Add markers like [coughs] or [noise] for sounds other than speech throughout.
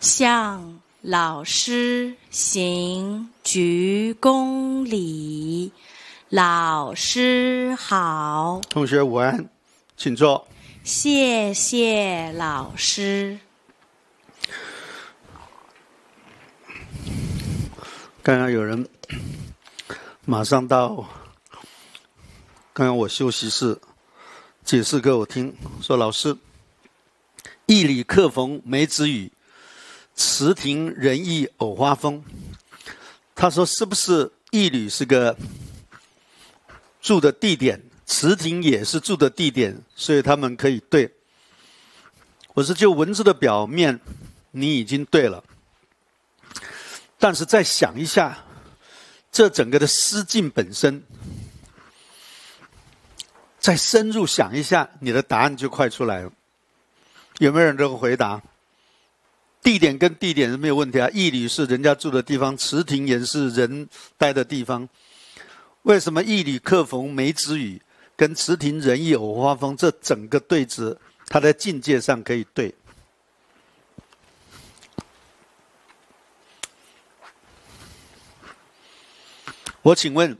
向老师行鞠躬礼。老师好，同学午安，请坐。谢谢老师。刚刚有人马上到，刚刚我休息室解释给我听，说老师“一缕客逢梅子雨，池亭人忆藕花风”，他说是不是“一缕”是个？住的地点，慈亭也是住的地点，所以他们可以对。我是就文字的表面，你已经对了。但是再想一下，这整个的诗境本身，再深入想一下，你的答案就快出来了。有没有人这个回答？地点跟地点是没有问题啊，义旅是人家住的地方，慈亭也是人待的地方。为什么“一缕客逢梅子雨”跟“池亭人意藕花风”这整个对子，它在境界上可以对？我请问，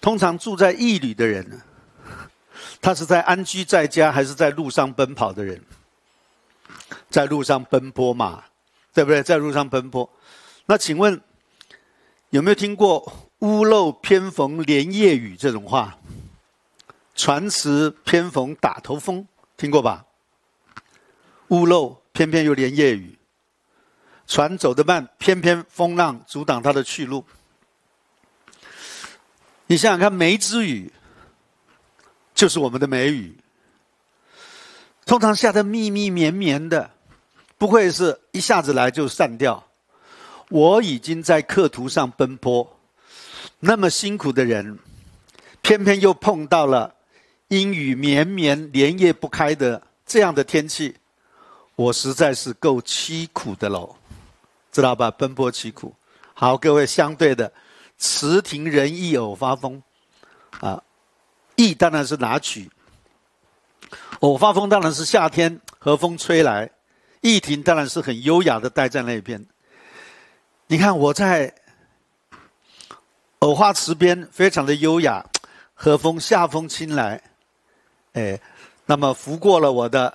通常住在驿旅的人，他是在安居在家，还是在路上奔跑的人？在路上奔波嘛，对不对？在路上奔波，那请问有没有听过？屋漏偏逢连夜雨，这种话，船迟偏逢打头风，听过吧？屋漏偏偏又连夜雨，船走得慢，偏偏风浪阻挡他的去路。你想想看，梅子雨就是我们的梅雨，通常下的密密绵绵的，不会是一下子来就散掉。我已经在客途上奔波。那么辛苦的人，偏偏又碰到了阴雨绵绵、连夜不开的这样的天气，我实在是够凄苦的喽，知道吧？奔波凄苦。好，各位相对的，池亭人意偶发疯，啊，意当然是拿取，偶发疯当然是夏天和风吹来，意亭当然是很优雅的待在那边。你看我在。藕花池边，非常的优雅，和风夏风轻来，哎，那么拂过了我的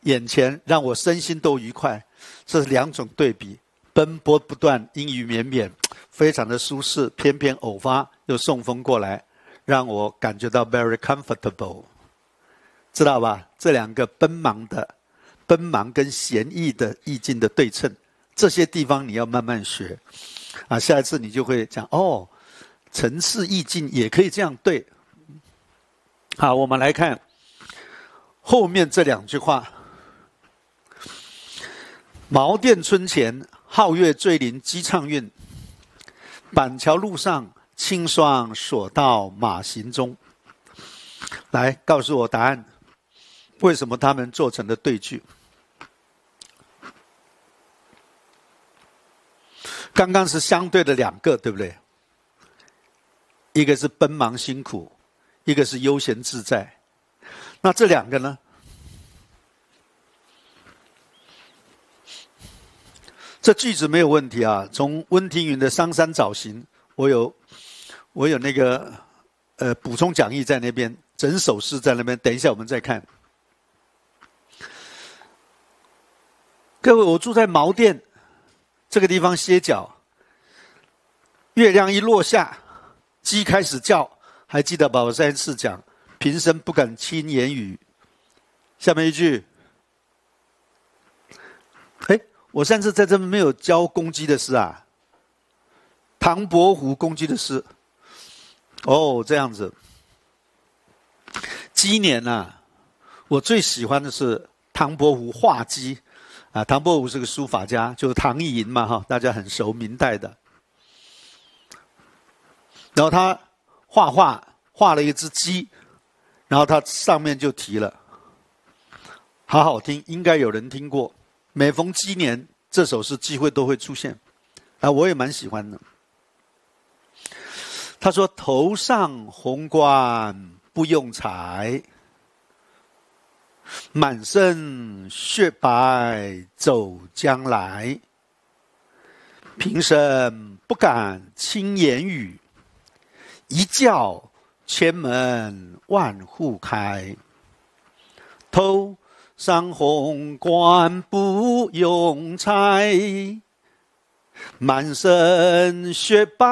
眼前，让我身心都愉快。这是两种对比：奔波不断，阴雨绵绵，非常的舒适；偏偏藕花又送风过来，让我感觉到 very comfortable，知道吧？这两个奔忙的奔忙跟闲逸的意境的对称，这些地方你要慢慢学。啊，下一次你就会讲哦，层次意境也可以这样对。好，我们来看后面这两句话：茅店村前，皓月坠林鸡唱韵；板桥路上，青霜锁道马行踪。来，告诉我答案，为什么他们做成了对句？刚刚是相对的两个，对不对？一个是奔忙辛苦，一个是悠闲自在。那这两个呢？这句子没有问题啊。从温庭筠的《商山早行》，我有我有那个呃补充讲义在那边，整首诗在那边。等一下我们再看。各位，我住在茅店。这个地方歇脚，月亮一落下，鸡开始叫。还记得吧？我上次讲，平生不敢轻言语。下面一句，哎，我上次在这没有教公鸡的诗啊。唐伯虎公鸡的诗，哦，这样子。鸡年呐，我最喜欢的是唐伯虎画鸡。啊，唐伯虎是个书法家，就是唐寅嘛，哈，大家很熟，明代的。然后他画画画了一只鸡，然后他上面就提了，好好听，应该有人听过。每逢鸡年，这首诗机会都会出现，啊，我也蛮喜欢的。他说：“头上红冠不用裁。”满身雪白走将来，平生不敢轻言语，一叫千门万户开。偷上红官不用猜，满身雪白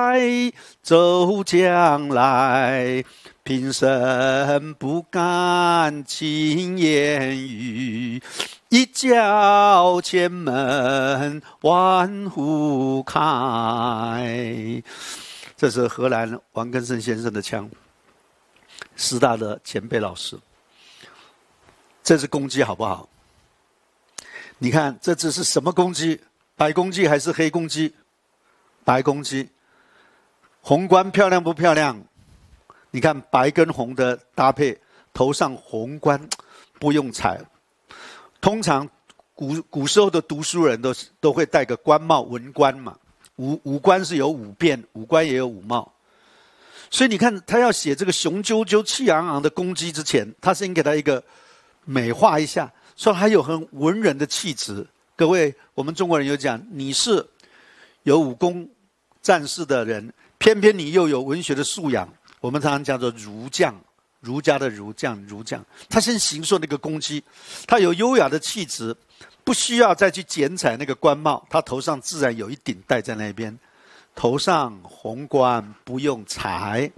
走将来。平生不敢轻言语，一叫千门万户开。这是河南王根生先生的枪，师大的前辈老师。这是公鸡好不好？你看这只是什么公鸡？白公鸡还是黑公鸡？白公鸡。红冠漂亮不漂亮？你看白跟红的搭配，头上红冠不用彩。通常古古时候的读书人都是都会戴个官帽，文官嘛。五五官是有五变，五官也有五帽。所以你看他要写这个雄赳赳、气昂昂的公鸡之前，他先给他一个美化一下，说还有很文人的气质。各位，我们中国人有讲，你是有武功战士的人，偏偏你又有文学的素养。我们常常叫做儒将，儒家的儒将，儒将。他先行说那个攻击，他有优雅的气质，不需要再去剪彩那个官帽，他头上自然有一顶戴在那边，头上红冠不用裁，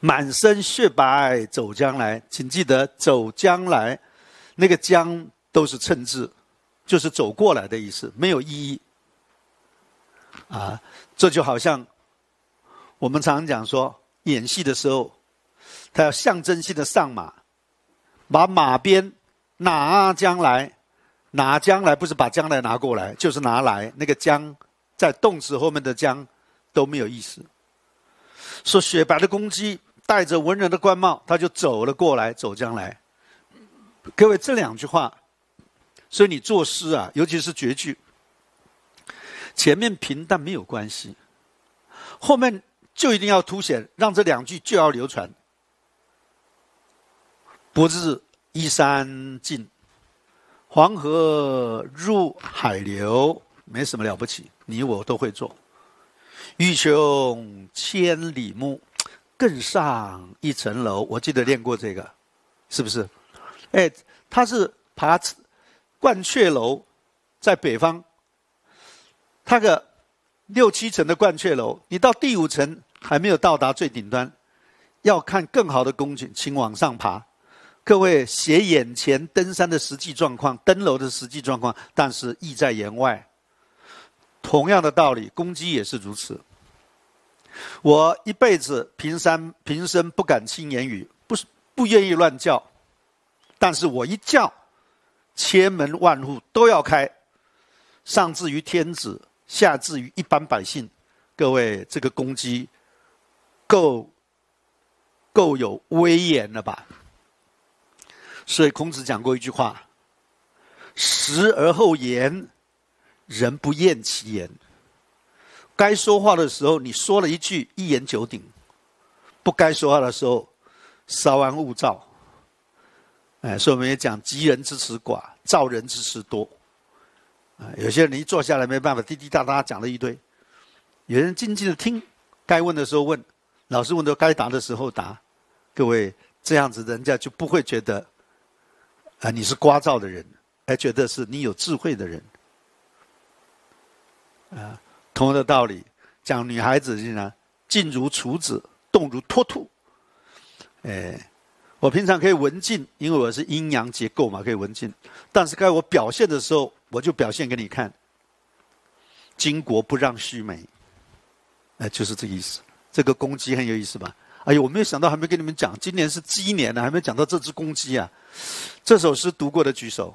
满身雪白走将来。请记得走将来，那个将都是称字，就是走过来的意思，没有意义。啊，这就好像。我们常常讲说，演戏的时候，他要象征性的上马，把马鞭拿将来，拿将来不是把将来拿过来，就是拿来。那个将在动词后面的将都没有意思。说雪白的公鸡带着文人的官帽，他就走了过来，走将来。各位这两句话，所以你作诗啊，尤其是绝句，前面平淡没有关系，后面。就一定要凸显，让这两句就要流传。不日依山尽，黄河入海流，没什么了不起，你我都会做。欲穷千里目，更上一层楼。我记得练过这个，是不是？哎，他是爬鹳雀楼，在北方，他个六七层的鹳雀楼，你到第五层。还没有到达最顶端，要看更好的工具，请往上爬。各位写眼前登山的实际状况，登楼的实际状况，但是意在言外。同样的道理，公鸡也是如此。我一辈子平山平生不敢轻言语，不是不愿意乱叫，但是我一叫，千门万户都要开，上至于天子，下至于一般百姓。各位，这个公鸡。够，够有威严了吧？所以孔子讲过一句话：“时而后言，人不厌其言。”该说话的时候，你说了一句一言九鼎；不该说话的时候，稍安勿躁。哎，所以我们也讲“吉人之辞寡，躁人之辞多”。啊，有些人一坐下来没办法滴滴答答讲了一堆；有人静静的听，该问的时候问。老师问到该答的时候答，各位这样子人家就不会觉得啊你是聒噪的人，还觉得是你有智慧的人。啊，同样的道理，讲女孩子竟然静如处子，动如脱兔。哎，我平常可以文静，因为我是阴阳结构嘛，可以文静。但是该我表现的时候，我就表现给你看。巾帼不让须眉，哎，就是这个意思。这个公鸡很有意思吧？哎呦，我没有想到，还没跟你们讲，今年是鸡年呢，还没讲到这只公鸡啊！这首诗读过的举手，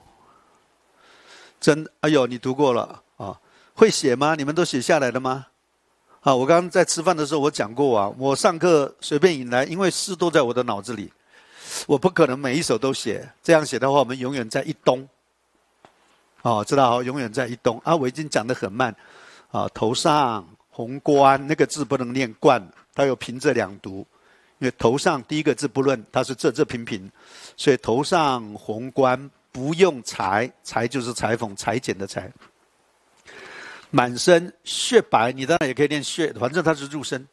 真哎呦，你读过了啊？会写吗？你们都写下来了吗？啊，我刚刚在吃饭的时候我讲过啊，我上课随便引来，因为诗都在我的脑子里，我不可能每一首都写，这样写的话，我们永远在一冬。哦，知道哦，永远在一冬。啊，我已经讲的很慢啊，头上。宏观那个字不能念冠，它有平仄两读，因为头上第一个字不论，它是仄仄平平，所以头上宏观不用裁，裁就是裁缝裁剪的裁。满身雪白，你当然也可以念雪，反正它是入身。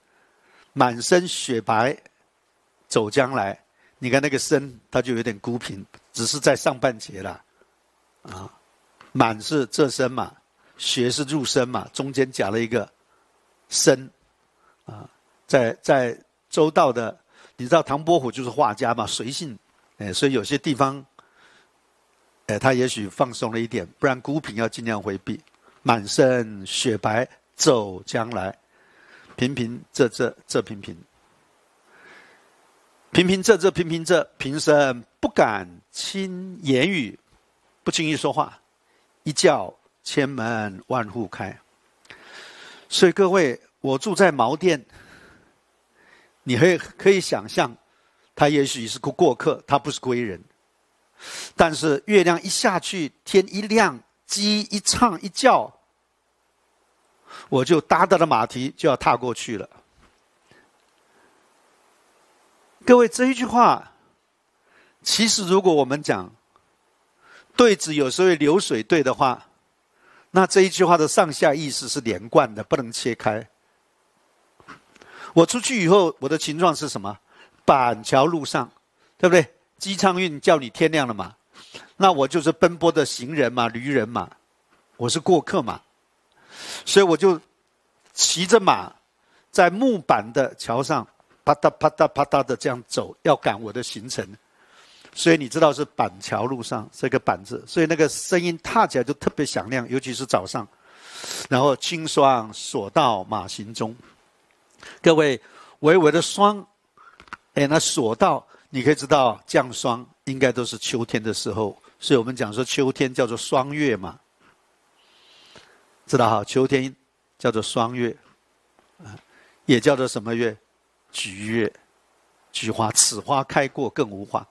满身雪白，走将来，你看那个身，它就有点孤平，只是在上半截了啊。满是这身嘛，雪是入身嘛，中间夹了一个。生，啊，在在周到的，你知道唐伯虎就是画家嘛？随性，哎，所以有些地方，哎，他也许放松了一点，不然孤品要尽量回避。满身雪白走将来，平平仄仄仄平平，平平仄仄平平仄，平生不敢轻言语，不轻易说话，一叫千门万户开。所以各位，我住在茅店，你可以可以想象，他也许是个过客，他不是归人。但是月亮一下去，天一亮，鸡一唱一叫，我就哒哒的马蹄就要踏过去了。各位，这一句话，其实如果我们讲对子，有时候流水对的话。那这一句话的上下意思是连贯的，不能切开。我出去以后，我的情状是什么？板桥路上，对不对？机舱运叫你天亮了嘛？那我就是奔波的行人嘛，驴人嘛，我是过客嘛。所以我就骑着马，在木板的桥上，啪嗒啪嗒啪嗒的这样走，要赶我的行程。所以你知道是板桥路上这个板字，所以那个声音踏起来就特别响亮，尤其是早上。然后清霜锁道马行踪，各位，微微的霜，哎，那索道你可以知道降霜应该都是秋天的时候，所以我们讲说秋天叫做霜月嘛，知道哈？秋天叫做霜月，也叫做什么月？菊月，菊花，此花开过更无花。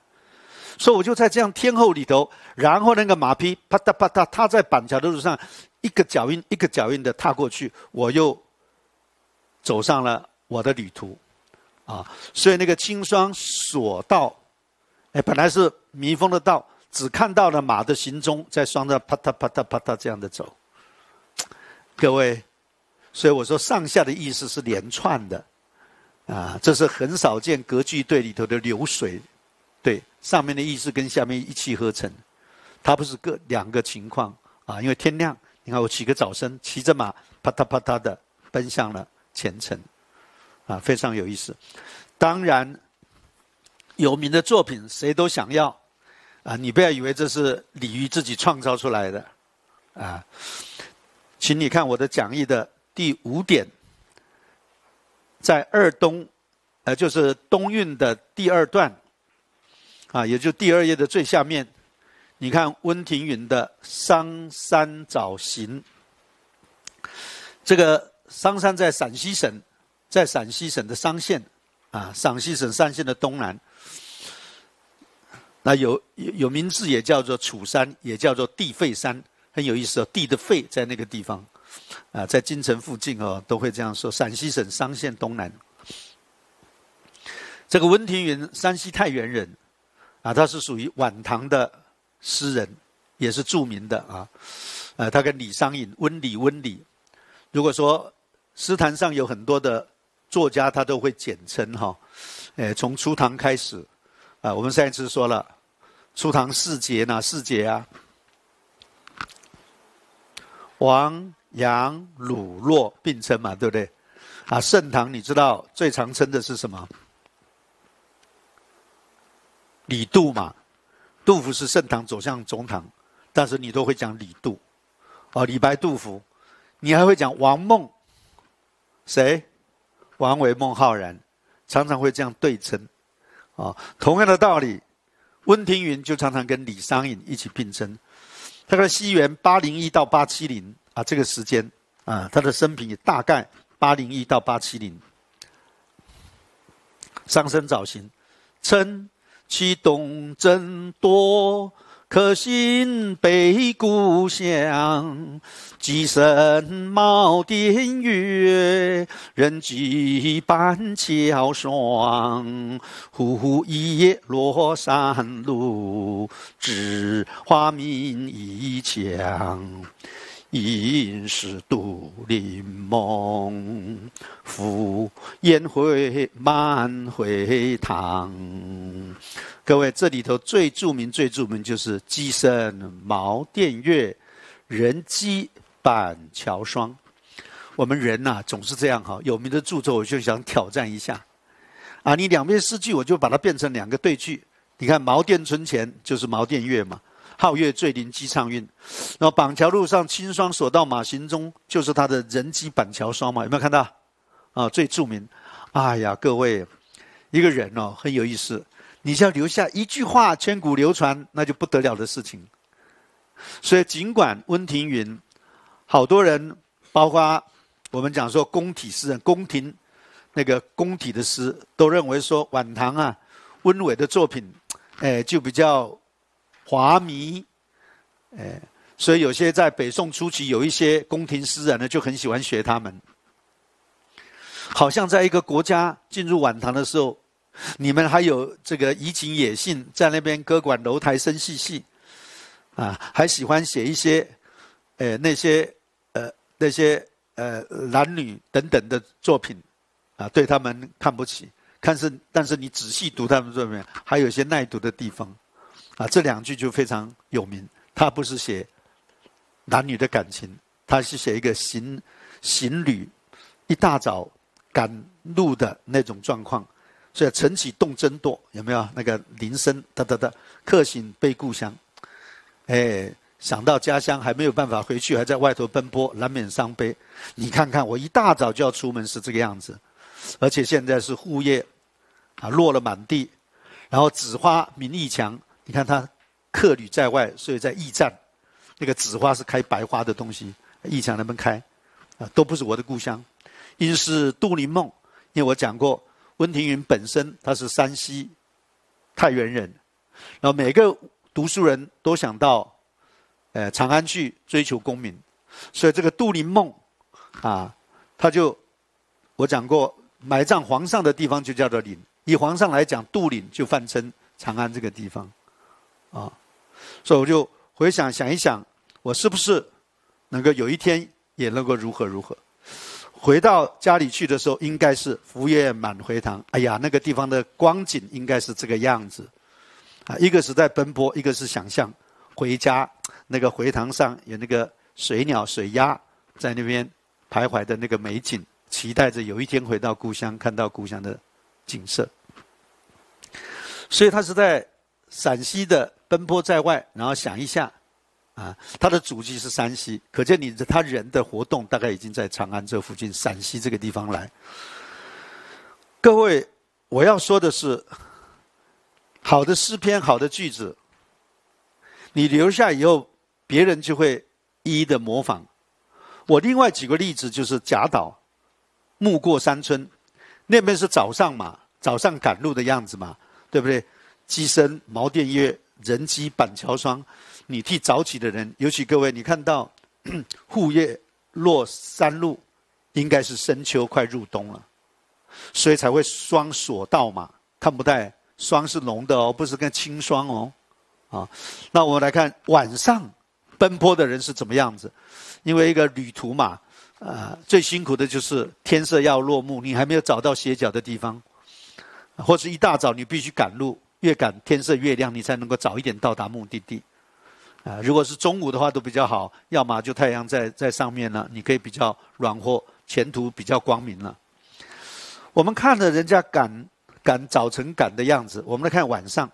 所以我就在这样天后里头，然后那个马匹啪嗒啪嗒，踏在板桥的路上一个脚印一个脚印的踏过去，我又走上了我的旅途，啊！所以那个青霜索道，哎，本来是迷风的道，只看到了马的行踪在霜上啪嗒啪嗒啪嗒这样的走，各位，所以我说上下的意思是连串的，啊，这是很少见格剧队里头的流水。对，上面的意思跟下面一气呵成，它不是各两个情况啊。因为天亮，你看我起个早身，骑着马，啪嗒啪嗒的奔向了前程，啊，非常有意思。当然，有名的作品谁都想要啊，你不要以为这是李煜自己创造出来的啊。请你看我的讲义的第五点，在二冬，呃，就是冬运的第二段。啊，也就第二页的最下面，你看温庭筠的《商山早行》。这个商山在陕西省，在陕西省的商县，啊，陕西省商县的东南。那有有有名字也叫做楚山，也叫做地肺山，很有意思哦。地的肺在那个地方，啊，在京城附近哦，都会这样说。陕西省商县东南，这个温庭筠，山西太原人。啊，他是属于晚唐的诗人，也是著名的啊，呃，他跟李商隐、温李温李，如果说诗坛上有很多的作家，他都会简称哈，呃，从初唐开始，啊，我们上一次说了，初唐四杰哪四杰啊？王杨鲁、骆并称嘛，对不对？啊，盛唐你知道最常称的是什么？李杜嘛，杜甫是盛唐走向中唐，但是你都会讲李杜，啊，李白杜甫，你还会讲王孟，谁？王维孟浩然，常常会这样对称，啊，同样的道理，温庭筠就常常跟李商隐一起并称，他在西元八零一到八七零啊，这个时间啊，他的生平也大概八零一到八七零，上升早行，称。其动真多，可心悲故乡；鸡声茅店月，人迹板桥霜。忽一夜落山路，只花明一墙。应是独立梦，赴宴会满会堂。各位，这里头最著名、最著名就是鸡声茅店月，人迹板桥霜。我们人呐，总是这样哈。有名的著作，我就想挑战一下啊！你两边诗句，我就把它变成两个对句。你看，茅店村前就是茅店月嘛。皓月坠林鸡唱韵，然后板桥路上青霜锁道马行踪，就是他的人机板桥霜嘛，有没有看到？啊，最著名。哎呀，各位，一个人哦很有意思，你只要留下一句话千古流传，那就不得了的事情。所以，尽管温庭筠，好多人，包括我们讲说宫体诗人、宫廷那个宫体的诗，都认为说晚唐啊，温韦的作品，哎，就比较。华迷，哎，所以有些在北宋初期，有一些宫廷诗人呢，就很喜欢学他们。好像在一个国家进入晚唐的时候，你们还有这个怡情野性，在那边歌管楼台声细细，啊，还喜欢写一些，呃，那些，呃，那些，呃，男女等等的作品，啊，对他们看不起，看是，但是你仔细读他们作品，还有一些耐读的地方。啊，这两句就非常有名。他不是写男女的感情，他是写一个行行旅一大早赶路的那种状况。所以晨起动征铎，有没有那个铃声？哒哒哒。客行悲故乡，哎，想到家乡还没有办法回去，还在外头奔波，难免伤悲。你看看，我一大早就要出门，是这个样子。而且现在是户叶啊落了满地，然后纸花明义墙。你看他客旅在外，所以在驿站，那个紫花是开白花的东西，驿站能不能开，啊，都不是我的故乡，一是杜陵梦，因为我讲过，温庭筠本身他是山西太原人，然后每个读书人都想到，呃，长安去追求功名，所以这个杜陵梦，啊，他就我讲过，埋葬皇上的地方就叫做陵，以皇上来讲，杜陵就泛称长安这个地方。啊，所以我就回想想一想，我是不是能够有一天也能够如何如何？回到家里去的时候，应该是福月满回塘。哎呀，那个地方的光景应该是这个样子。啊，一个是在奔波，一个是想象回家那个回塘上有那个水鸟、水鸭在那边徘徊的那个美景，期待着有一天回到故乡，看到故乡的景色。所以，他是在陕西的。奔波在外，然后想一下，啊，他的祖籍是山西，可见你的他人的活动大概已经在长安这附近、陕西这个地方来。各位，我要说的是，好的诗篇、好的句子，你留下以后，别人就会一一的模仿。我另外举个例子，就是贾岛“暮过山村”，那边是早上嘛，早上赶路的样子嘛，对不对？鸡声茅店月。人机板桥霜，你替早起的人，尤其各位，你看到，护叶落山路，应该是深秋快入冬了，所以才会霜锁道嘛。看不太，霜是浓的哦，不是跟清霜哦，啊。那我们来看晚上，奔波的人是怎么样子？因为一个旅途嘛，啊，最辛苦的就是天色要落幕，你还没有找到歇脚的地方，或是一大早你必须赶路。越赶天色越亮，你才能够早一点到达目的地。啊，如果是中午的话都比较好，要么就太阳在在上面了，你可以比较暖和，前途比较光明了。我们看了人家赶赶早晨赶的样子，我们来看晚上。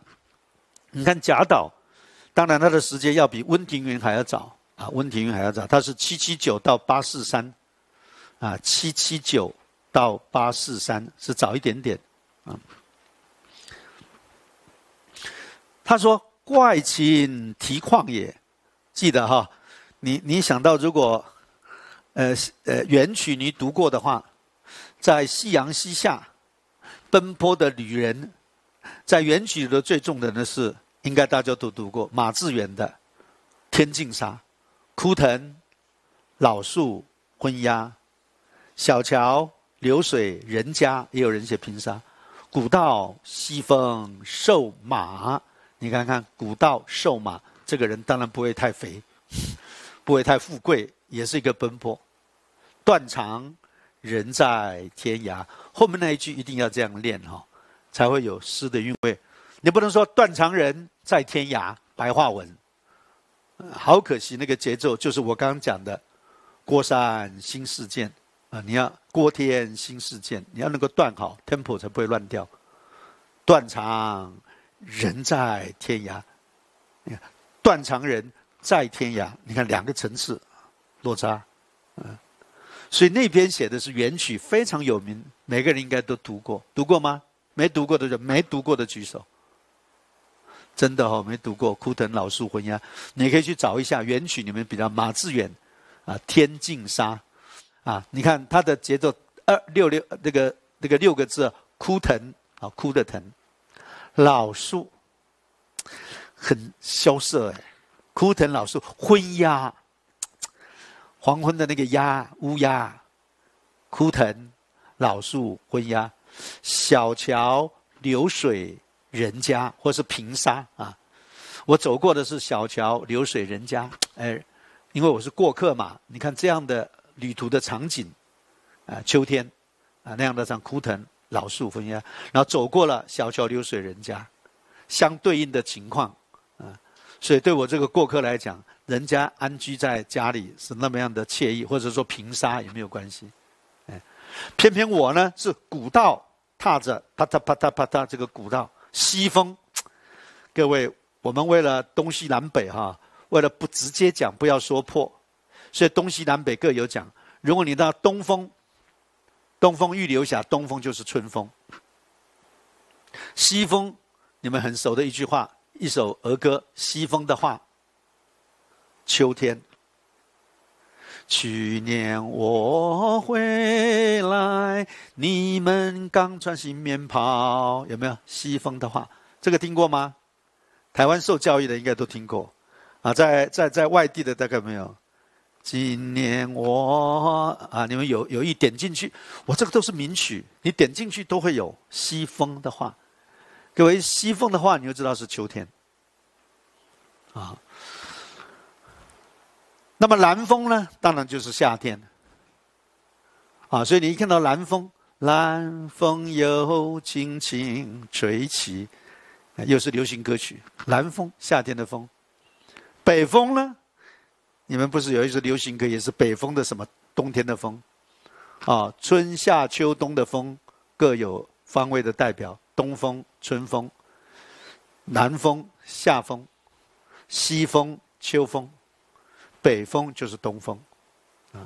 你看贾岛，当然他的时间要比温庭筠还要早啊，温庭筠还要早，他是七七九到八四三，啊，七七九到八四三是早一点点啊。他说：“怪琴啼旷野，记得哈，你你想到如果，呃呃，元曲你读过的话，在夕阳西下，奔波的旅人，在元曲里最重的呢是，应该大家都读过马致远的《天净沙》，枯藤、老树、昏鸦，小桥、流水、人家，也有人写平沙，古道、西风、瘦马。”你看看古道瘦马，这个人当然不会太肥，不会太富贵，也是一个奔波。断肠人在天涯，后面那一句一定要这样练哈，才会有诗的韵味。你不能说断肠人在天涯白话文，好可惜那个节奏就是我刚刚讲的。郭山新世件啊，你要郭天新世件，你要能够断好，tempo 才不会乱掉。断肠。人在天涯，你看，断肠人在天涯。你看两个层次，落差，嗯。所以那篇写的是元曲，非常有名，每个人应该都读过。读过吗？没读过的就没读过的举手。真的哈，没读过。枯藤老树昏鸦，你可以去找一下元曲，你们比较马致远啊，《天净沙》啊。你看它的节奏二六六，那个那个六个字，枯藤啊，枯的藤。老树，很萧瑟哎，枯藤老树昏鸦，黄昏的那个鸦乌鸦，枯藤老树昏鸦，小桥流水人家，或是平沙啊，我走过的是小桥流水人家哎，因为我是过客嘛，你看这样的旅途的场景，啊秋天，啊那样的像枯藤。老树昏鸦，然后走过了小桥流水人家，相对应的情况，啊，所以对我这个过客来讲，人家安居在家里是那么样的惬意，或者说平沙也没有关系，哎，偏偏我呢是古道踏着啪嗒啪嗒啪嗒这个古道西风，各位，我们为了东西南北哈，为了不直接讲，不要说破，所以东西南北各有讲。如果你到东风。东风欲留下，东风就是春风。西风，你们很熟的一句话，一首儿歌《西风的话》。秋天，去年我回来，你们刚穿新棉袍，有没有《西风的话》？这个听过吗？台湾受教育的应该都听过，啊，在在在外地的大概没有。今年我啊，你们有有意点进去，我这个都是名曲，你点进去都会有西风的话，各位西风的话，你就知道是秋天啊。那么南风呢，当然就是夏天啊。所以你一看到南风，南风又轻轻吹起，又是流行歌曲，南风夏天的风。北风呢？你们不是有一首流行歌，也是北风的什么？冬天的风，啊，春夏秋冬的风各有方位的代表：东风、春风、南风、夏风、西风、秋风、北风就是东风，啊。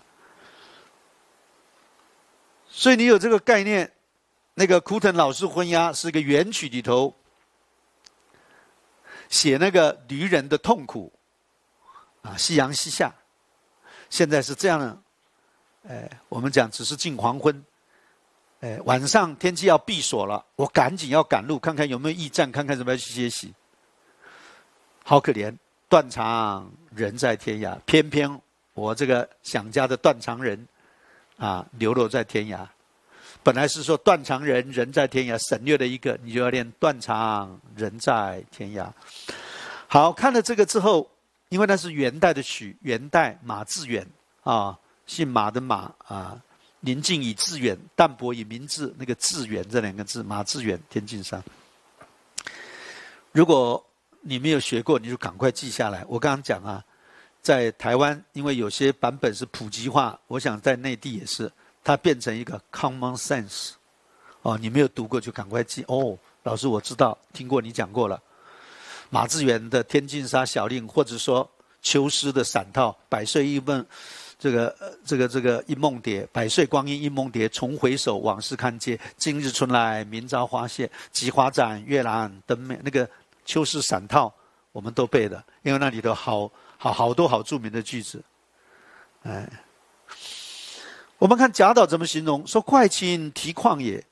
所以你有这个概念，那个枯藤老树昏鸦是一个元曲里头写那个驴人的痛苦。啊，夕阳西下，现在是这样的，哎，我们讲只是近黄昏，哎，晚上天气要闭锁了，我赶紧要赶路，看看有没有驿站，看看怎么去歇息。好可怜，断肠人在天涯，偏偏我这个想家的断肠人，啊，流落在天涯。本来是说断肠人人在天涯，省略了一个，你就要念断肠人在天涯。好，看了这个之后。因为那是元代的曲，元代马致远啊，姓马的马啊，宁静以致远，淡泊以明志，那个致远这两个字，马致远《天净山。如果你没有学过，你就赶快记下来。我刚刚讲啊，在台湾，因为有些版本是普及化，我想在内地也是，它变成一个 common sense。哦，你没有读过就赶快记哦，老师我知道，听过你讲过了。马致远的《天净沙·小令》，或者说秋思的散套《百岁一梦》，这个、这个、这个“一梦蝶”，“百岁光阴一梦蝶”，重回首往事看嗟，今日春来，明朝花谢，菊花展，月兰灯灭，那个秋思散套我们都背的，因为那里头好好好多好著名的句子。哎，我们看贾岛怎么形容，说快情提旷野。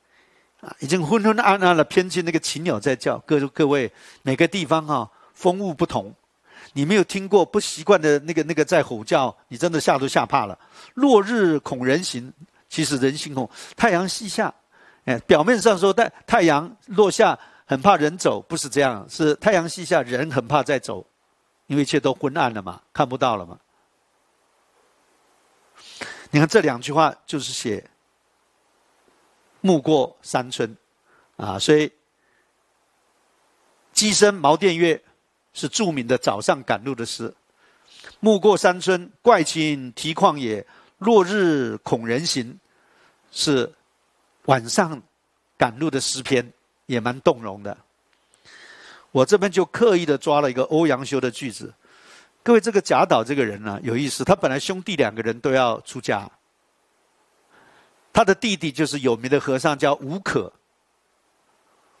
啊，已经昏昏暗暗了，偏见那个禽鸟在叫。各各位，每个地方哈，风物不同。你没有听过，不习惯的那个那个在吼叫，你真的吓都吓怕了。落日恐人行，其实人心恐太阳西下。哎，表面上说太太阳落下很怕人走，不是这样，是太阳西下人很怕在走，因为一切都昏暗了嘛，看不到了嘛。你看这两句话就是写。暮过山村，啊，所以鸡声茅店月是著名的早上赶路的诗。暮过山村，怪禽啼旷野，落日恐人行，是晚上赶路的诗篇，也蛮动容的。我这边就刻意的抓了一个欧阳修的句子。各位，这个贾岛这个人呢，有意思，他本来兄弟两个人都要出家。他的弟弟就是有名的和尚，叫吴可。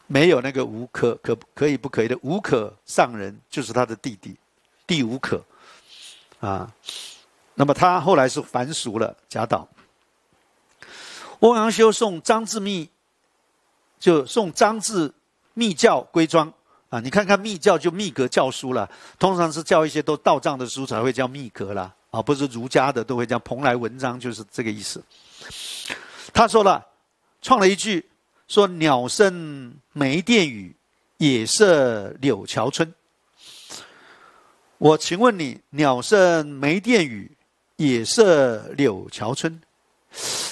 没有那个“无可”可可以不可以的，吴可上人就是他的弟弟，弟吴可，啊。那么他后来是凡俗了，贾岛。欧阳修送张志密，就送张志密教归庄啊。你看看密教就密格教书了，通常是教一些都到账的书才会叫密格啦。啊，不是儒家的都会讲“蓬莱文章”就是这个意思。他说了，创了一句，说“鸟声梅殿雨，野色柳桥春”。我请问你，“鸟声梅殿雨，野色柳桥春”，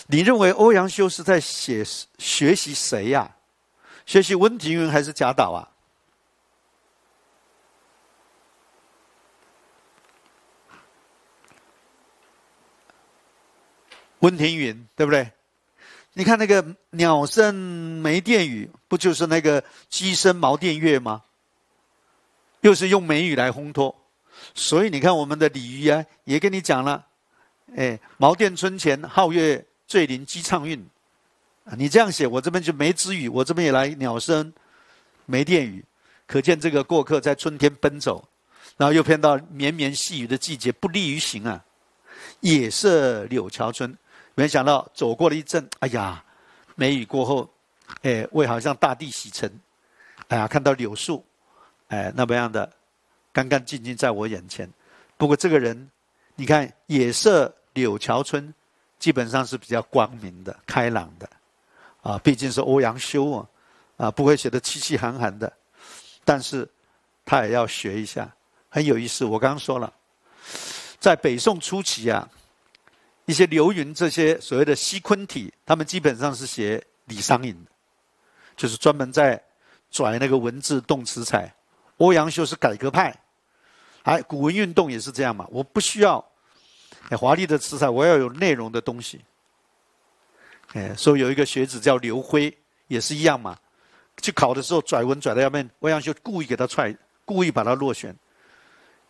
你认为欧阳修是在写学习谁呀？学习温庭筠还是贾岛啊？温庭筠对不对？你看那个鸟声梅电雨，不就是那个鸡声茅店月吗？又是用梅雨来烘托，所以你看我们的鲤鱼啊，也跟你讲了，哎，茅店村前皓月醉林鸡唱韵，你这样写，我这边就梅之雨，我这边也来鸟声，梅电雨，可见这个过客在春天奔走，然后又偏到绵绵细雨的季节，不利于行啊，野色柳桥春。没想到走过了一阵，哎呀，梅雨过后，哎，为好像大地洗尘，哎呀，看到柳树，哎，那么样的干干净净在我眼前。不过这个人，你看，野色柳桥村，基本上是比较光明的、开朗的，啊，毕竟是欧阳修啊，啊，不会写的凄凄寒寒的，但是他也要学一下，很有意思。我刚刚说了，在北宋初期啊。一些刘云这些所谓的西昆体，他们基本上是写李商隐的，就是专门在拽那个文字动词彩。欧阳修是改革派，哎，古文运动也是这样嘛。我不需要华丽的词彩，我要有内容的东西。哎，所以有一个学子叫刘辉，也是一样嘛。去考的时候拽文拽到要面，欧阳修故意给他踹，故意把他落选。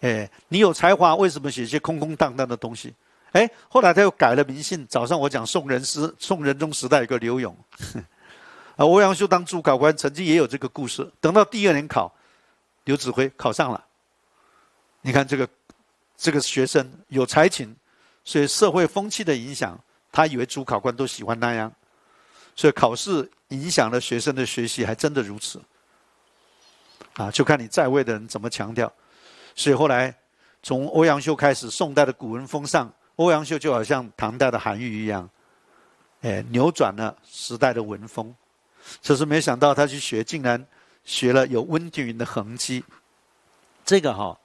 哎，你有才华，为什么写些空空荡荡的东西？哎，后来他又改了名姓。早上我讲宋仁师，宋仁宗时代有个刘勇，[laughs] 啊，欧阳修当主考官，曾经也有这个故事。等到第二年考，刘子辉考上了。你看这个这个学生有才情，所以社会风气的影响，他以为主考官都喜欢那样，所以考试影响了学生的学习，还真的如此。啊，就看你在位的人怎么强调。所以后来从欧阳修开始，宋代的古文风尚。欧阳修就好像唐代的韩愈一样，哎，扭转了时代的文风。只是没想到他去学，竟然学了有温庭筠的痕迹。这个哈，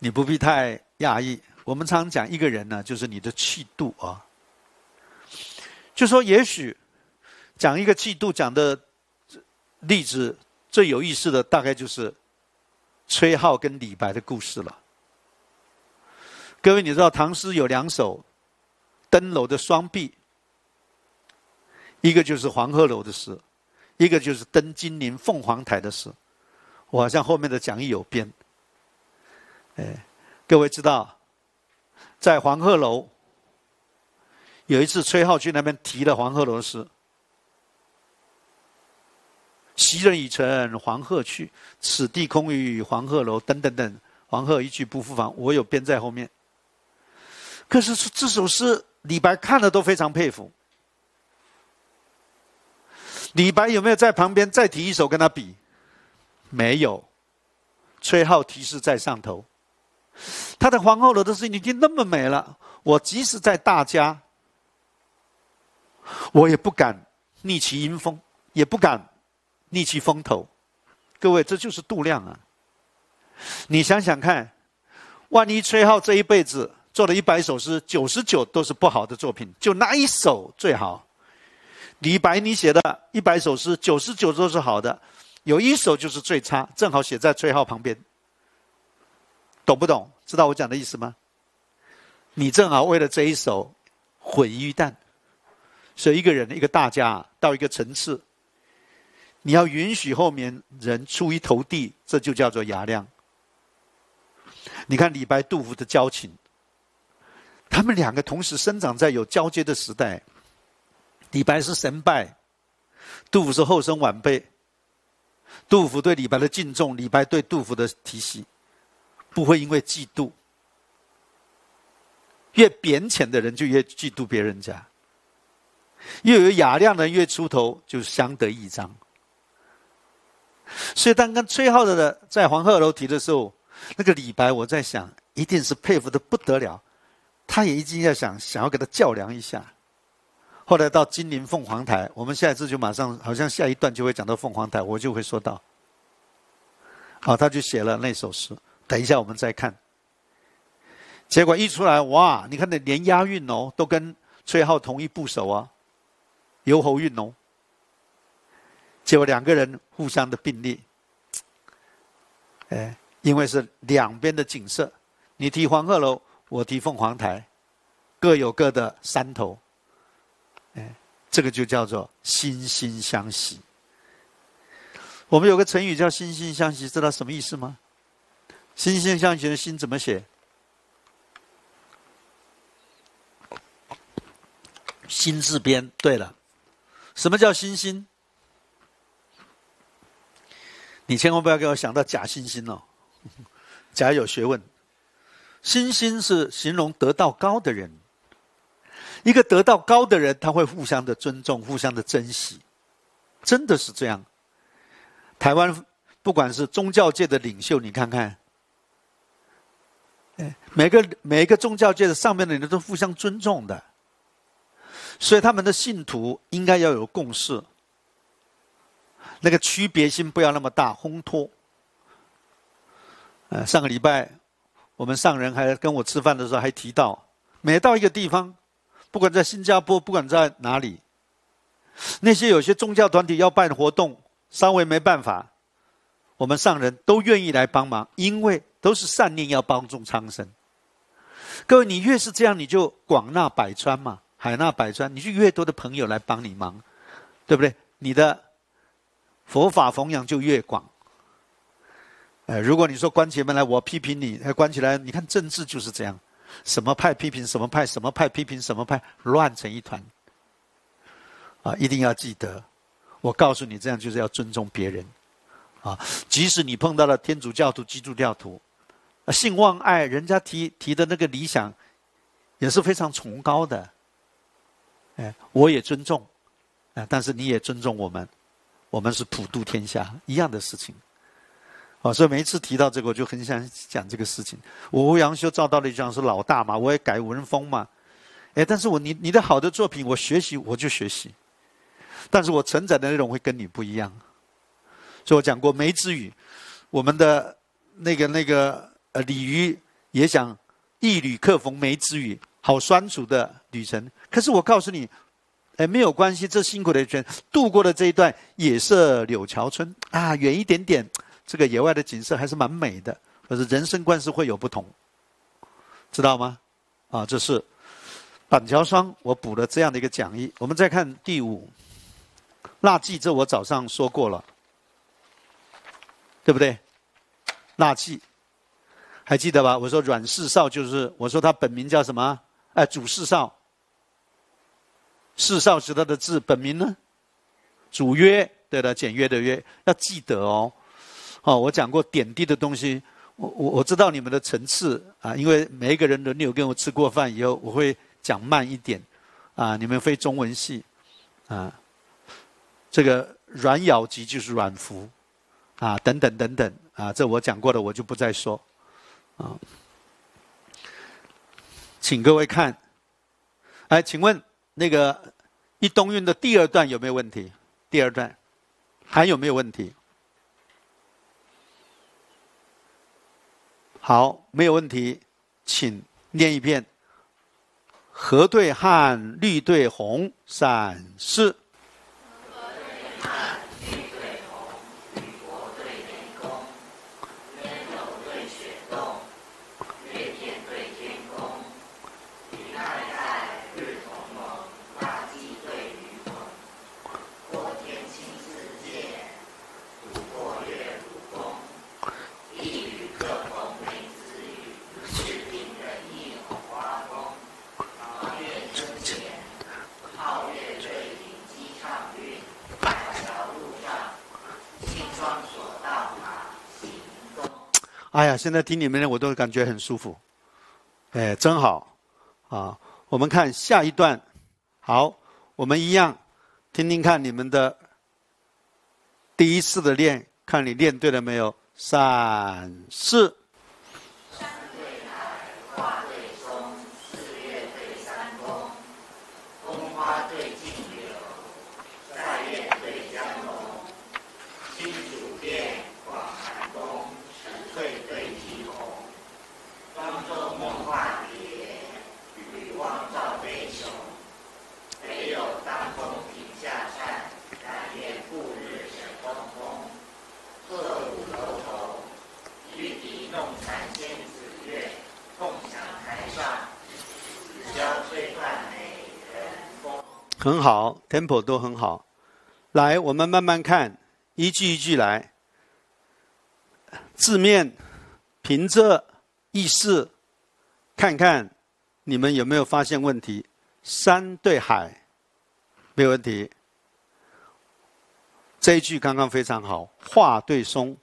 你不必太讶异。我们常讲一个人呢，就是你的气度啊。就说也许讲一个气度讲的例子，最有意思的大概就是崔颢跟李白的故事了。各位，你知道唐诗有两首登楼的双璧，一个就是黄鹤楼的诗，一个就是登金陵凤凰台的诗。我好像后面的讲义有编，哎，各位知道，在黄鹤楼有一次崔颢去那边提了黄鹤楼诗：“昔人已乘黄鹤去，此地空余黄鹤楼。”等等等，黄鹤一去不复返。我有编在后面。可是这首诗，李白看了都非常佩服。李白有没有在旁边再提一首跟他比？没有，崔颢提示在上头。他的《黄鹤楼》的诗已经那么美了，我即使在大家，我也不敢逆其阴风，也不敢逆其风头。各位，这就是度量啊！你想想看，万一崔颢这一辈子……做了一百首诗，九十九都是不好的作品，就那一首最好。李白，你写的一百首诗，九十九都是好的，有一首就是最差，正好写在崔颢旁边。懂不懂？知道我讲的意思吗？你正好为了这一首毁于一旦，所以一个人一个大家到一个层次，你要允许后面人出一头地，这就叫做雅量。你看李白、杜甫的交情。他们两个同时生长在有交接的时代，李白是神拜，杜甫是后生晚辈。杜甫对李白的敬重，李白对杜甫的提携，不会因为嫉妒。越扁浅的人就越嫉妒别人家，又有雅量的越出头，就相得益彰。所以，当跟崔颢的在黄鹤楼题的时候，那个李白，我在想，一定是佩服的不得了。他也一直在想，想要给他较量一下。后来到金陵凤凰台，我们下一次就马上，好像下一段就会讲到凤凰台，我就会说到。好，他就写了那首诗，等一下我们再看。结果一出来，哇！你看那连押韵哦，都跟崔颢同一部首啊，游侯韵哦。结果两个人互相的并列，哎，因为是两边的景色，你提黄鹤楼。我提凤凰台，各有各的山头，哎，这个就叫做惺惺相惜。我们有个成语叫惺惺相惜，知道什么意思吗？惺惺相惜的心怎么写？心字边。对了，什么叫惺惺？你千万不要给我想到假惺惺哦，[laughs] 假有学问。心心是形容得到高的人，一个得到高的人，他会互相的尊重，互相的珍惜，真的是这样。台湾不管是宗教界的领袖，你看看，哎，每个每一个宗教界的上面的人都互相尊重的，所以他们的信徒应该要有共识，那个区别性不要那么大，烘托。呃，上个礼拜。我们上人还跟我吃饭的时候还提到，每到一个地方，不管在新加坡，不管在哪里，那些有些宗教团体要办活动，稍微没办法，我们上人都愿意来帮忙，因为都是善念要帮助苍生。各位，你越是这样，你就广纳百川嘛，海纳百川，你就越多的朋友来帮你忙，对不对？你的佛法弘扬就越广。如果你说关起门来我批评你；关起来，你看政治就是这样，什么派批评什么派，什么派批评什么派，乱成一团。啊，一定要记得，我告诉你，这样就是要尊重别人。啊，即使你碰到了天主教徒、基督教徒，信望爱，人家提提的那个理想也是非常崇高的。哎，我也尊重，啊，但是你也尊重我们，我们是普度天下一样的事情。哦，所以每一次提到这个，我就很想讲这个事情。我欧阳修赵道了讲是老大嘛，我也改文风嘛。哎，但是我你你的好的作品，我学习我就学习，但是我承载的内容会跟你不一样。所以我讲过梅子雨，我们的那个那个呃鲤鱼也想一旅客逢梅子雨，好酸楚的旅程。可是我告诉你，哎，没有关系，这辛苦的一圈度过了这一段，野色柳桥村啊，远一点点。这个野外的景色还是蛮美的，可是人生观是会有不同，知道吗？啊，这是板桥霜，我补了这样的一个讲义。我们再看第五，纳季，这我早上说过了，对不对？纳季，还记得吧？我说阮世少就是，我说他本名叫什么？哎，主世少，世少是他的字，本名呢？主约，对的，简约的约，要记得哦。哦，我讲过点滴的东西，我我我知道你们的层次啊，因为每一个人轮流跟我吃过饭以后，我会讲慢一点啊。你们非中文系啊，这个软咬肌就是软服，啊，等等等等啊，这我讲过的，我就不再说啊。请各位看，哎，请问那个一东运的第二段有没有问题？第二段还有没有问题？好，没有问题，请念一遍。河对汉，绿对红，闪四。哎呀，现在听你们的我都感觉很舒服，哎，真好啊！我们看下一段，好，我们一样听听看你们的第一次的练，看你练对了没有？三四。很好，temple 都很好。来，我们慢慢看，一句一句来，字面、平仄、意思，看看你们有没有发现问题？山对海，没问题。这一句刚刚非常好，画对松，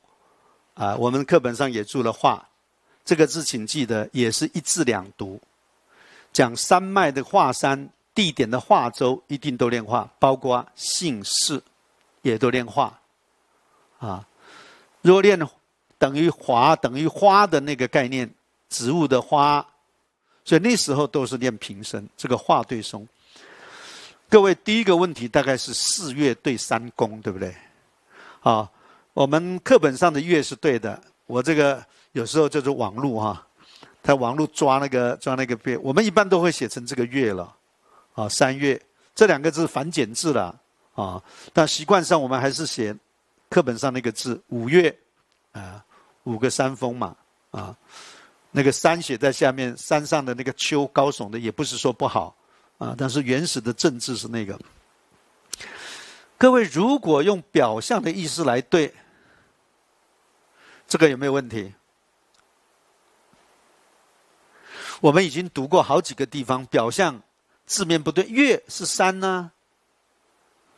啊，我们课本上也注了画，这个字请记得，也是一字两读，讲山脉的华山。地点的画州一定都练画，包括姓氏，也都练画，啊，若练等于华等于花的那个概念，植物的花，所以那时候都是练平声，这个画对松。各位第一个问题大概是四月对三公，对不对？啊，我们课本上的月是对的，我这个有时候叫做网路哈，他网路抓那个抓那个月，我们一般都会写成这个月了。啊，三月这两个字繁简字了啊，但习惯上我们还是写课本上那个字。五月啊，五个山峰嘛啊，那个山写在下面，山上的那个丘高耸的也不是说不好啊，但是原始的政治是那个。各位如果用表象的意思来对，这个有没有问题？我们已经读过好几个地方表象。字面不对，月是山呐，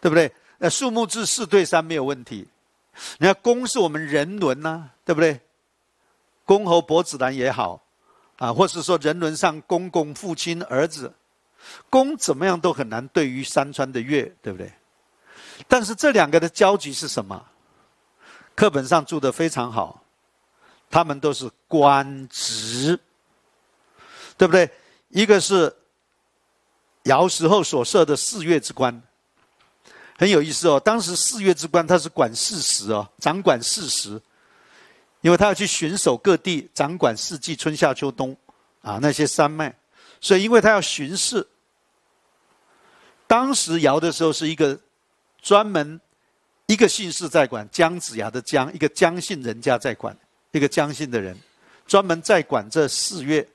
对不对？那数目字四对三没有问题。你看公是我们人伦呐，对不对？公和伯子兰也好，啊，或是说人伦上公公、父亲、儿子，公怎么样都很难。对于山川的月，对不对？但是这两个的交集是什么？课本上住的非常好，他们都是官职，对不对？一个是。尧时候所设的四岳之官，很有意思哦。当时四岳之官，他是管四时哦，掌管四时，因为他要去巡守各地，掌管四季春夏秋冬啊那些山脉，所以因为他要巡视。当时尧的时候是一个专门一个姓氏在管，姜子牙的姜，一个姜姓人家在管，一个姜姓的人专门在管这四岳。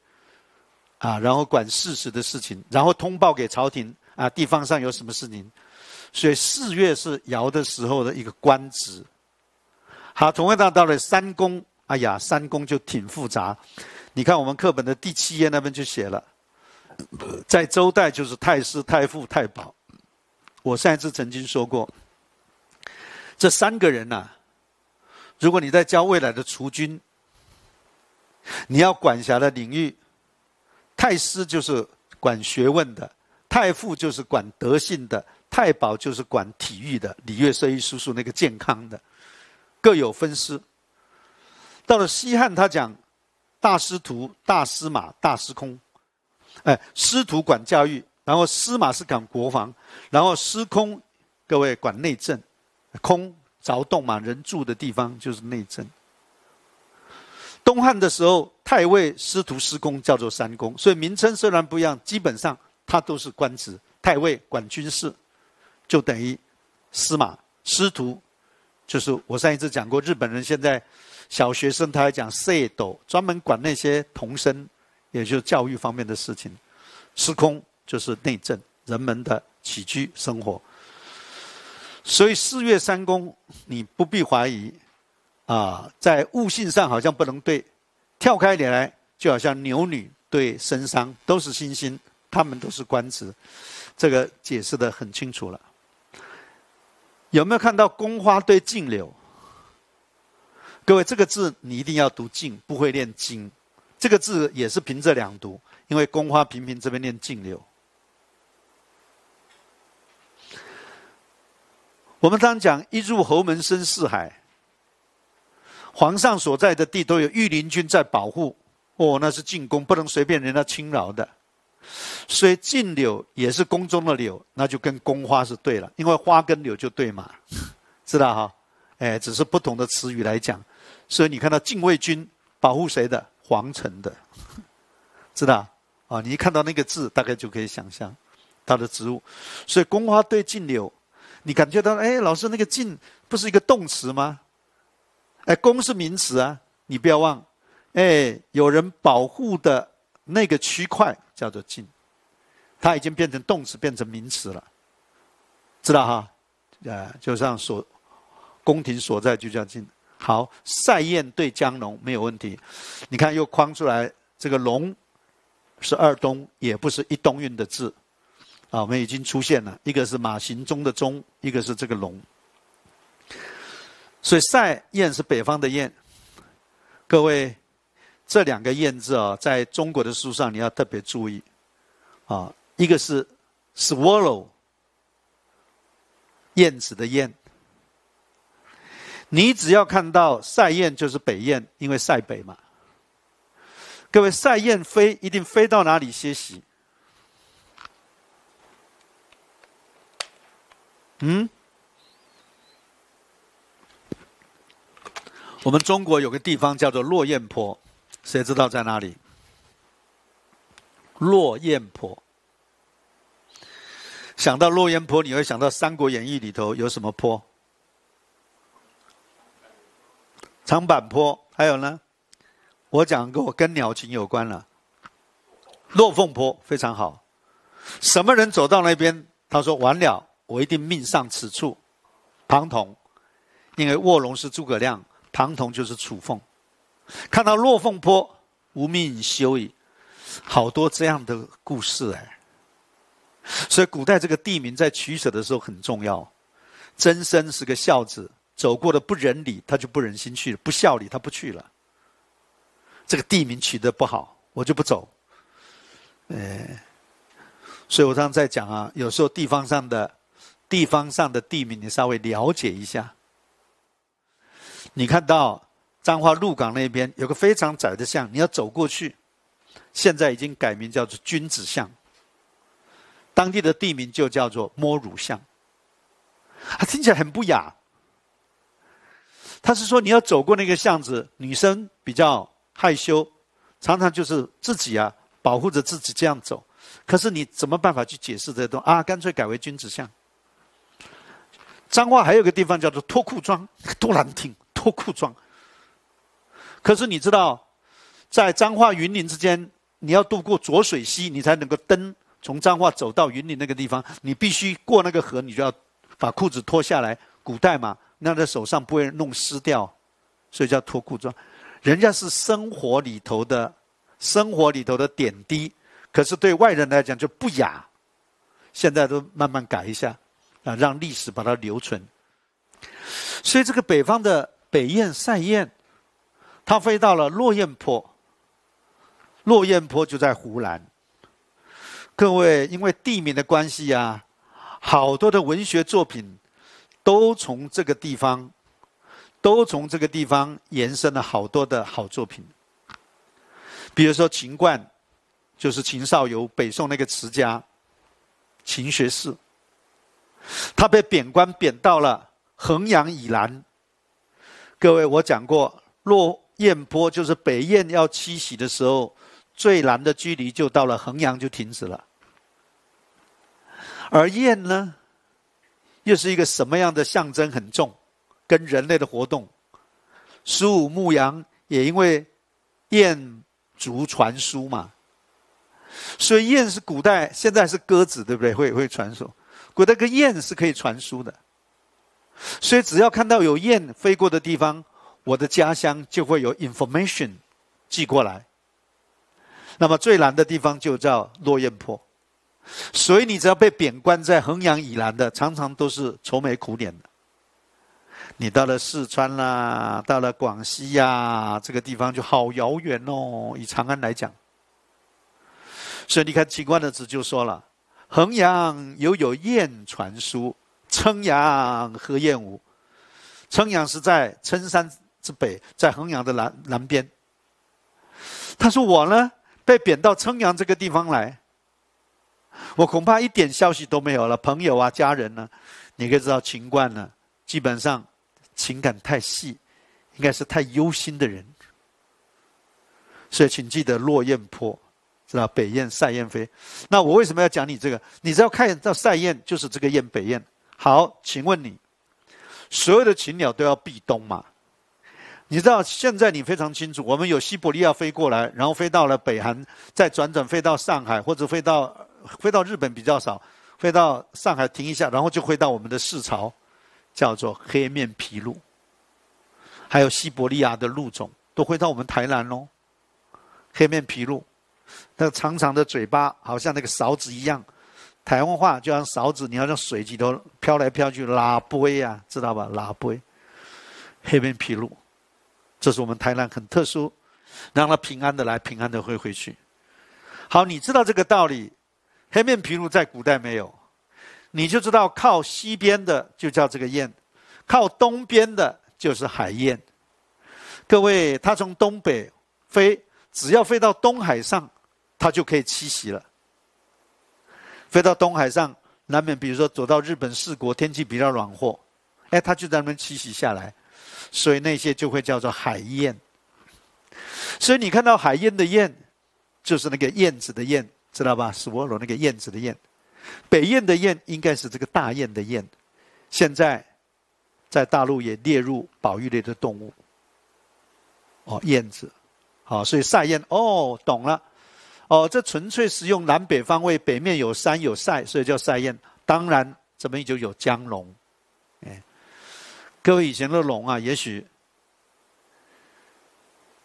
啊，然后管事实的事情，然后通报给朝廷啊，地方上有什么事情，所以四月是尧的时候的一个官职。好，从样到到了三公，哎呀，三公就挺复杂。你看我们课本的第七页那边就写了，在周代就是太师、太傅、太保。我上一次曾经说过，这三个人呐，如果你在教未来的储军，你要管辖的领域。太师就是管学问的，太傅就是管德性的，太保就是管体育的，礼乐射御叔叔那个健康的，各有分司。到了西汉，他讲大司徒、大司马、大司空。哎，师徒管教育，然后司马是管国防，然后司空各位管内政，空凿洞嘛，人住的地方就是内政。东汉的时候，太尉、司徒、司空叫做三公，所以名称虽然不一样，基本上它都是官职。太尉管军事，就等于司马、司徒，就是我上一次讲过，日本人现在小学生他还讲社斗，专门管那些童生，也就是教育方面的事情。司空就是内政，人们的起居生活。所以四月三公，你不必怀疑。啊，在悟性上好像不能对，跳开一点来，就好像牛女对参商都是星星，他们都是官职，这个解释的很清楚了。有没有看到宫花对禁柳？各位，这个字你一定要读禁，不会念金。这个字也是凭这两读，因为宫花频频这边念禁柳。我们当讲一入侯门深似海。皇上所在的地都有御林军在保护，哦，那是进宫不能随便人家侵扰的，所以禁柳也是宫中的柳，那就跟宫花是对了，因为花跟柳就对嘛，知 [laughs] 道哈？哎，只是不同的词语来讲，所以你看到禁卫军保护谁的皇城的，知 [laughs] 道？啊，你一看到那个字，大概就可以想象它的植物。所以宫花对禁柳，你感觉到哎，老师那个禁不是一个动词吗？哎，宫是名词啊，你不要忘。哎，有人保护的那个区块叫做禁，它已经变成动词，变成名词了，知道哈？呃，就像所，宫廷所在就叫禁。好，塞雁对江龙没有问题。你看又框出来，这个龙是二冬，也不是一冬运的字啊。我们已经出现了，一个是马行中的“中”，一个是这个龙。所以“塞雁”是北方的雁。各位，这两个“雁”字啊，在中国的书上你要特别注意啊。一个是 “swallow” 燕子的“燕”，你只要看到“塞雁”就是北雁，因为塞北嘛。各位，“塞雁”飞一定飞到哪里歇息？嗯？我们中国有个地方叫做落雁坡，谁知道在哪里？落雁坡。想到落雁坡，你会想到《三国演义》里头有什么坡？长坂坡，还有呢？我讲过跟鸟情有关了。落凤坡非常好。什么人走到那边？他说：“完了，我一定命丧此处。”庞统，因为卧龙是诸葛亮。庞统就是楚凤，看到落凤坡，无命休矣。好多这样的故事哎，所以古代这个地名在取舍的时候很重要。曾生是个孝子，走过的不仁礼，他就不忍心去；了；不孝礼，他不去了。这个地名取得不好，我就不走。哎，所以我刚才在讲啊，有时候地方上的地方上的地名，你稍微了解一下。你看到彰化鹿港那边有个非常窄的巷，你要走过去，现在已经改名叫做君子巷，当地的地名就叫做摸乳巷，听起来很不雅。他是说你要走过那个巷子，女生比较害羞，常常就是自己啊保护着自己这样走，可是你怎么办法去解释这东啊？干脆改为君子巷。彰化还有个地方叫做脱裤装，多难听！脱裤装，可是你知道，在彰化云林之间，你要渡过浊水溪，你才能够登从彰化走到云林那个地方，你必须过那个河，你就要把裤子脱下来。古代嘛，那在手上不会弄湿掉，所以叫脱裤装。人家是生活里头的，生活里头的点滴，可是对外人来讲就不雅。现在都慢慢改一下啊，让历史把它留存。所以这个北方的。北雁赛雁，它飞到了落雁坡。落雁坡就在湖南。各位，因为地名的关系啊，好多的文学作品都从这个地方，都从这个地方延伸了好多的好作品。比如说秦观，就是秦少游，北宋那个词家，秦学士，他被贬官贬到了衡阳以南。各位，我讲过，落雁坡就是北雁要七息的时候，最难的距离就到了衡阳就停止了。而雁呢，又是一个什么样的象征？很重，跟人类的活动，苏武牧羊也因为雁族传书嘛。所以雁是古代，现在是鸽子，对不对？会会传说，古代跟雁是可以传书的。所以，只要看到有雁飞过的地方，我的家乡就会有 information 寄过来。那么最难的地方就叫落雁坡，所以你只要被贬官在衡阳以南的，常常都是愁眉苦脸的。你到了四川啦，到了广西呀，这个地方就好遥远哦，以长安来讲。所以你看，秦观的词就说了：“衡阳犹有雁传书。”称阳和燕吴，称阳是在郴山之北，在衡阳的南南边。他说：“我呢，被贬到称阳这个地方来，我恐怕一点消息都没有了。朋友啊，家人呢？你可以知道，秦观呢，基本上情感太细，应该是太忧心的人。所以，请记得落雁坡，知道北雁赛雁飞。那我为什么要讲你这个？你只要看到赛雁，就是这个雁，北雁。”好，请问你，所有的禽鸟都要避冬嘛？你知道现在你非常清楚，我们有西伯利亚飞过来，然后飞到了北韩，再转转飞到上海，或者飞到飞到日本比较少，飞到上海停一下，然后就飞到我们的市巢，叫做黑面琵鹭，还有西伯利亚的鹿种都飞到我们台南喽。黑面琵鹭，那长长的嘴巴好像那个勺子一样。台湾话就像勺子，你要让水几头飘来飘去，拉杯呀，知道吧？拉杯，黑面琵鹭，这是我们台南很特殊，让它平安的来，平安的回回去。好，你知道这个道理？黑面琵鹭在古代没有，你就知道靠西边的就叫这个雁，靠东边的就是海燕。各位，它从东北飞，只要飞到东海上，它就可以栖息了。飞到东海上，难免比如说走到日本四国，天气比较暖和，哎，它就在那边栖息下来，所以那些就会叫做海燕。所以你看到海燕的燕，就是那个燕子的燕，知道吧？是窝罗那个燕子的燕。北燕的燕应该是这个大雁的雁，现在在大陆也列入保育类的动物。哦，燕子，好，所以赛燕，哦，懂了。哦，这纯粹是用南北方位，北面有山有塞，所以叫塞雁。当然这边就有江龙，哎，各位以前的龙啊，也许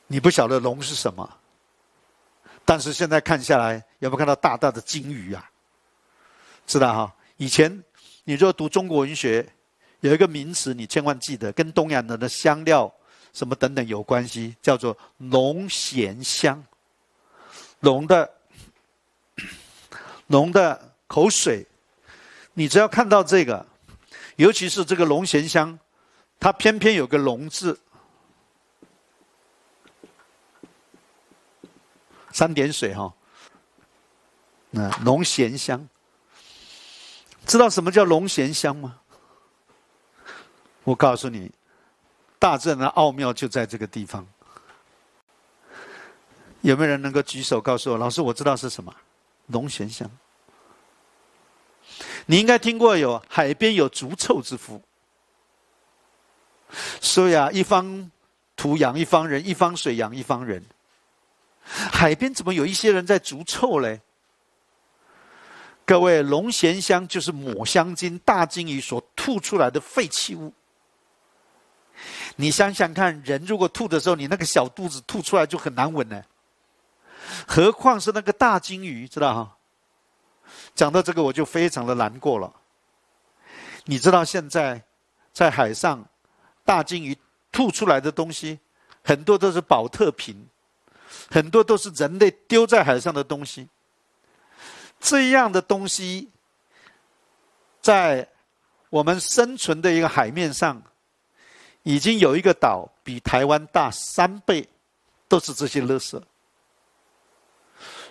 你不晓得龙是什么，但是现在看下来，有没有看到大大的鲸鱼啊？是的哈，以前你说读中国文学，有一个名词你千万记得，跟东洋人的香料什么等等有关系，叫做龙涎香。龙的，龙 [coughs] 的口水，你只要看到这个，尤其是这个龙涎香，它偏偏有个龙字，三点水哈，那龙涎香，知道什么叫龙涎香吗？我告诉你，大自然的奥妙就在这个地方。有没有人能够举手告诉我？老师，我知道是什么，龙涎香。你应该听过有海边有足臭之夫，所以啊，一方土养一方人，一方水养一方人。海边怎么有一些人在足臭嘞？各位，龙涎香就是抹香鲸大鲸鱼所吐出来的废弃物。你想想看，人如果吐的时候，你那个小肚子吐出来就很难闻呢。何况是那个大鲸鱼，知道哈？讲到这个，我就非常的难过了。你知道现在在海上，大鲸鱼吐出来的东西很多都是保特瓶，很多都是人类丢在海上的东西。这样的东西，在我们生存的一个海面上，已经有一个岛比台湾大三倍，都是这些垃圾。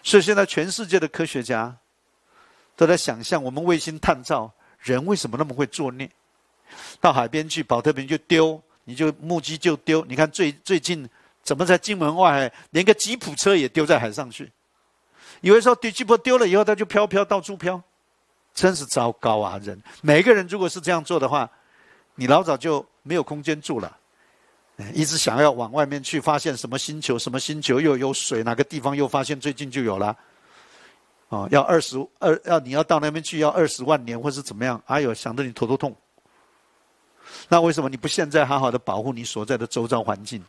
所以现在全世界的科学家都在想象：我们卫星探照人为什么那么会作孽？到海边去，保特瓶就丢，你就木屐就丢。你看最最近怎么才进门外，连个吉普车也丢在海上去。有人说，丢吉普丢了以后，它就飘飘到处飘，真是糟糕啊！人每个人如果是这样做的话，你老早就没有空间住了。一直想要往外面去发现什么星球，什么星球又有水，哪个地方又发现最近就有了。哦，要二十二，要你要到那边去，要二十万年或是怎么样？哎呦，想得你头都痛。那为什么你不现在好好的保护你所在的周遭环境？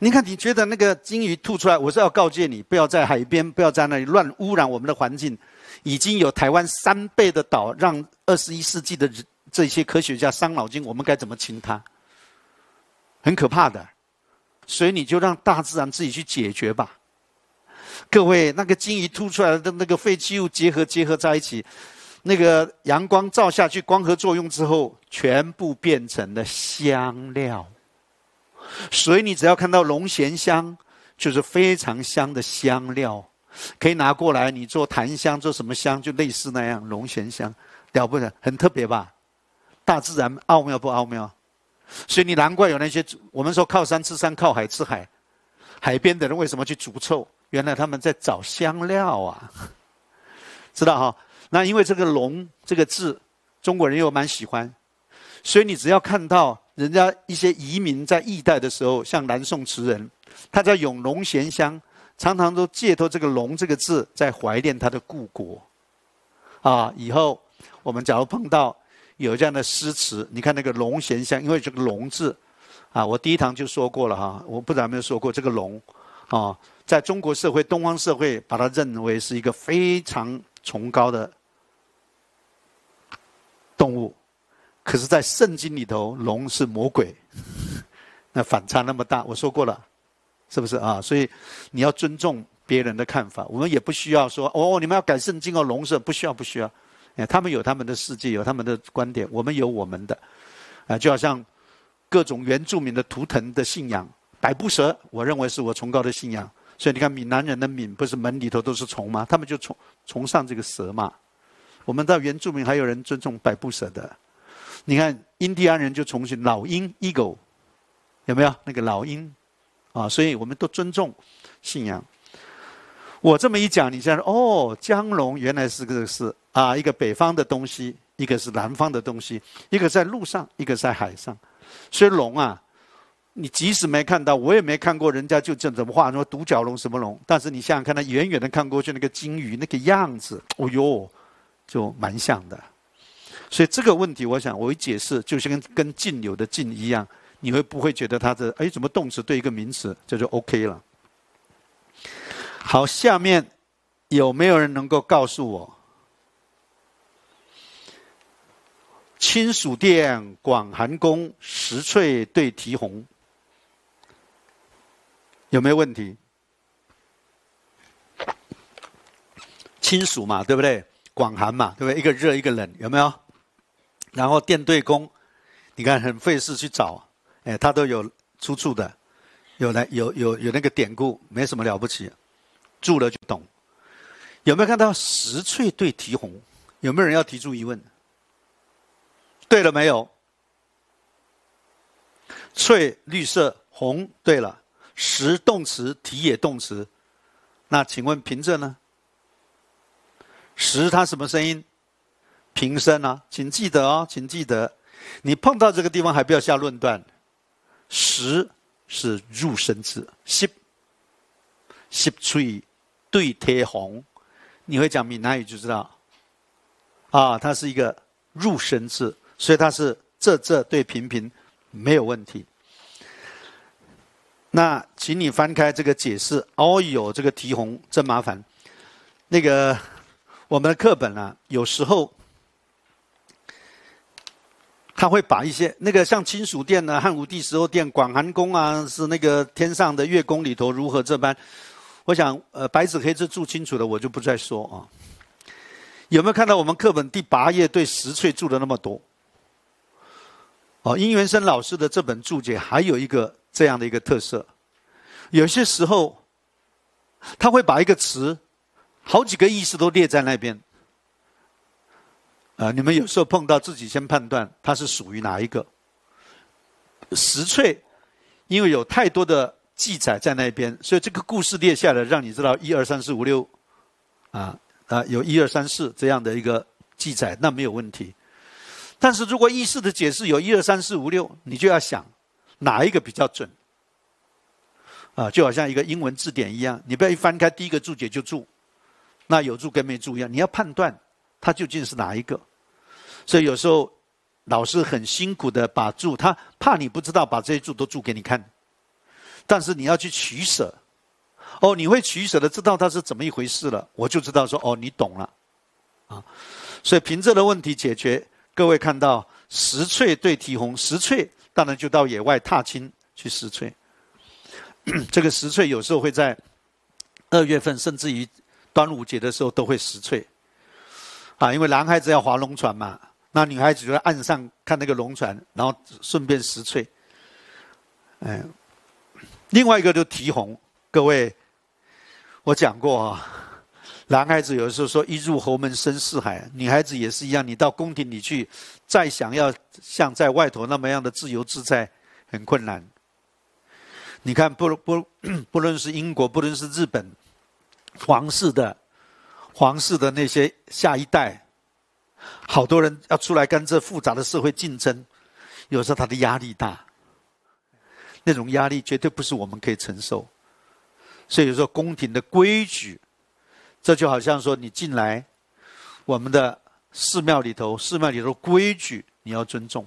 你看，你觉得那个鲸鱼吐出来，我是要告诫你，不要在海边，不要在那里乱污染我们的环境。已经有台湾三倍的岛，让二十一世纪的人这些科学家伤脑筋，我们该怎么清它？很可怕的，所以你就让大自然自己去解决吧。各位，那个金鱼吐出来的那个废弃物结合结合在一起，那个阳光照下去，光合作用之后，全部变成了香料。所以你只要看到龙涎香，就是非常香的香料，可以拿过来你做檀香，做什么香就类似那样龙涎香，了不得，很特别吧？大自然奥妙不奥妙？所以你难怪有那些，我们说靠山吃山，靠海吃海，海边的人为什么去煮臭？原来他们在找香料啊，[laughs] 知道哈？那因为这个“龙”这个字，中国人又蛮喜欢，所以你只要看到人家一些移民在异代的时候，像南宋词人，他在咏龙涎香，常常都借托这个“龙”这个字，在怀念他的故国。啊，以后我们假如碰到。有这样的诗词，你看那个龙涎香，因为这个龙字啊，我第一堂就说过了哈，我不知有没有说过这个龙啊，在中国社会、东方社会，把它认为是一个非常崇高的动物，可是，在圣经里头，龙是魔鬼，[laughs] 那反差那么大，我说过了，是不是啊？所以你要尊重别人的看法，我们也不需要说哦，你们要改圣经哦，龙是不需要，不需要。哎，他们有他们的世界，有他们的观点，我们有我们的，啊，就好像各种原住民的图腾的信仰，百步蛇，我认为是我崇高的信仰。所以你看，闽南人的闽不是门里头都是虫吗？他们就崇崇尚这个蛇嘛。我们到原住民还有人尊重百步蛇的，你看印第安人就崇信老鹰 （Eagle），有没有那个老鹰啊？所以我们都尊重信仰。我这么一讲，你现在哦，江龙原来是个是。啊，一个北方的东西，一个是南方的东西，一个在路上，一个在海上，所以龙啊，你即使没看到，我也没看过，人家就这怎么画什么独角龙什么龙，但是你想想看，它远远的看过去，那个鲸鱼那个样子，哦呦，就蛮像的。所以这个问题，我想我一解释，就是跟“跟镜有的“镜一样，你会不会觉得它的哎，怎么动词对一个名词，这就 O K 了？好，下面有没有人能够告诉我？亲属殿，广寒宫，石翠对啼红，有没有问题？亲属嘛，对不对？广寒嘛，对不对？一个热，一个冷，有没有？然后殿对宫，你看很费事去找，哎，它都有出处的，有那有有有那个典故，没什么了不起，住了就懂。有没有看到石翠对啼红？有没有人要提出疑问？对了，没有？翠绿色，红，对了。实动词，体也动词。那请问平仄呢？实它什么声音？平声啊，请记得哦，请记得。你碰到这个地方还不要下论断。实是入声字，吸十翠对贴红，你会讲闽南语就知道。啊，它是一个入声字。所以他是这这对平平没有问题。那请你翻开这个解释。哦哟，这个题红真麻烦。那个我们的课本啊，有时候他会把一些那个像《亲属殿呢，《汉武帝时候殿、广寒宫》啊，是那个天上的月宫里头如何这般。我想呃，白纸黑字注清楚的，我就不再说啊。有没有看到我们课本第八页对石翠注的那么多？哦，殷元生老师的这本注解还有一个这样的一个特色，有些时候他会把一个词好几个意思都列在那边。啊，你们有时候碰到自己先判断它是属于哪一个。石翠，因为有太多的记载在那边，所以这个故事列下来让你知道一二三四五六，啊啊，有一二三四这样的一个记载，那没有问题。但是如果意识的解释有一二三四五六，你就要想哪一个比较准啊？就好像一个英文字典一样，你不要一翻开第一个注解就注，那有注跟没注一样。你要判断它究竟是哪一个。所以有时候老师很辛苦的把注，他怕你不知道，把这些注都注给你看。但是你要去取舍，哦，你会取舍的，知道它是怎么一回事了，我就知道说哦，你懂了啊。所以凭这个问题解决。各位看到，石翠对提红，石翠当然就到野外踏青去石翠。[clears throat] 这个石翠有时候会在二月份，甚至于端午节的时候都会石翠。啊，因为男孩子要划龙船嘛，那女孩子就在岸上看那个龙船，然后顺便石翠。嗯，另外一个就提红，各位我讲过啊。男孩子有时候说一入侯门深似海，女孩子也是一样。你到宫廷里去，再想要像在外头那么样的自由自在，很困难。你看，不不，[clears throat] 不论是英国，不论是日本，皇室的皇室的那些下一代，好多人要出来跟这复杂的社会竞争，有时候他的压力大，那种压力绝对不是我们可以承受。所以说，宫廷的规矩。这就好像说，你进来我们的寺庙里头，寺庙里头规矩你要尊重。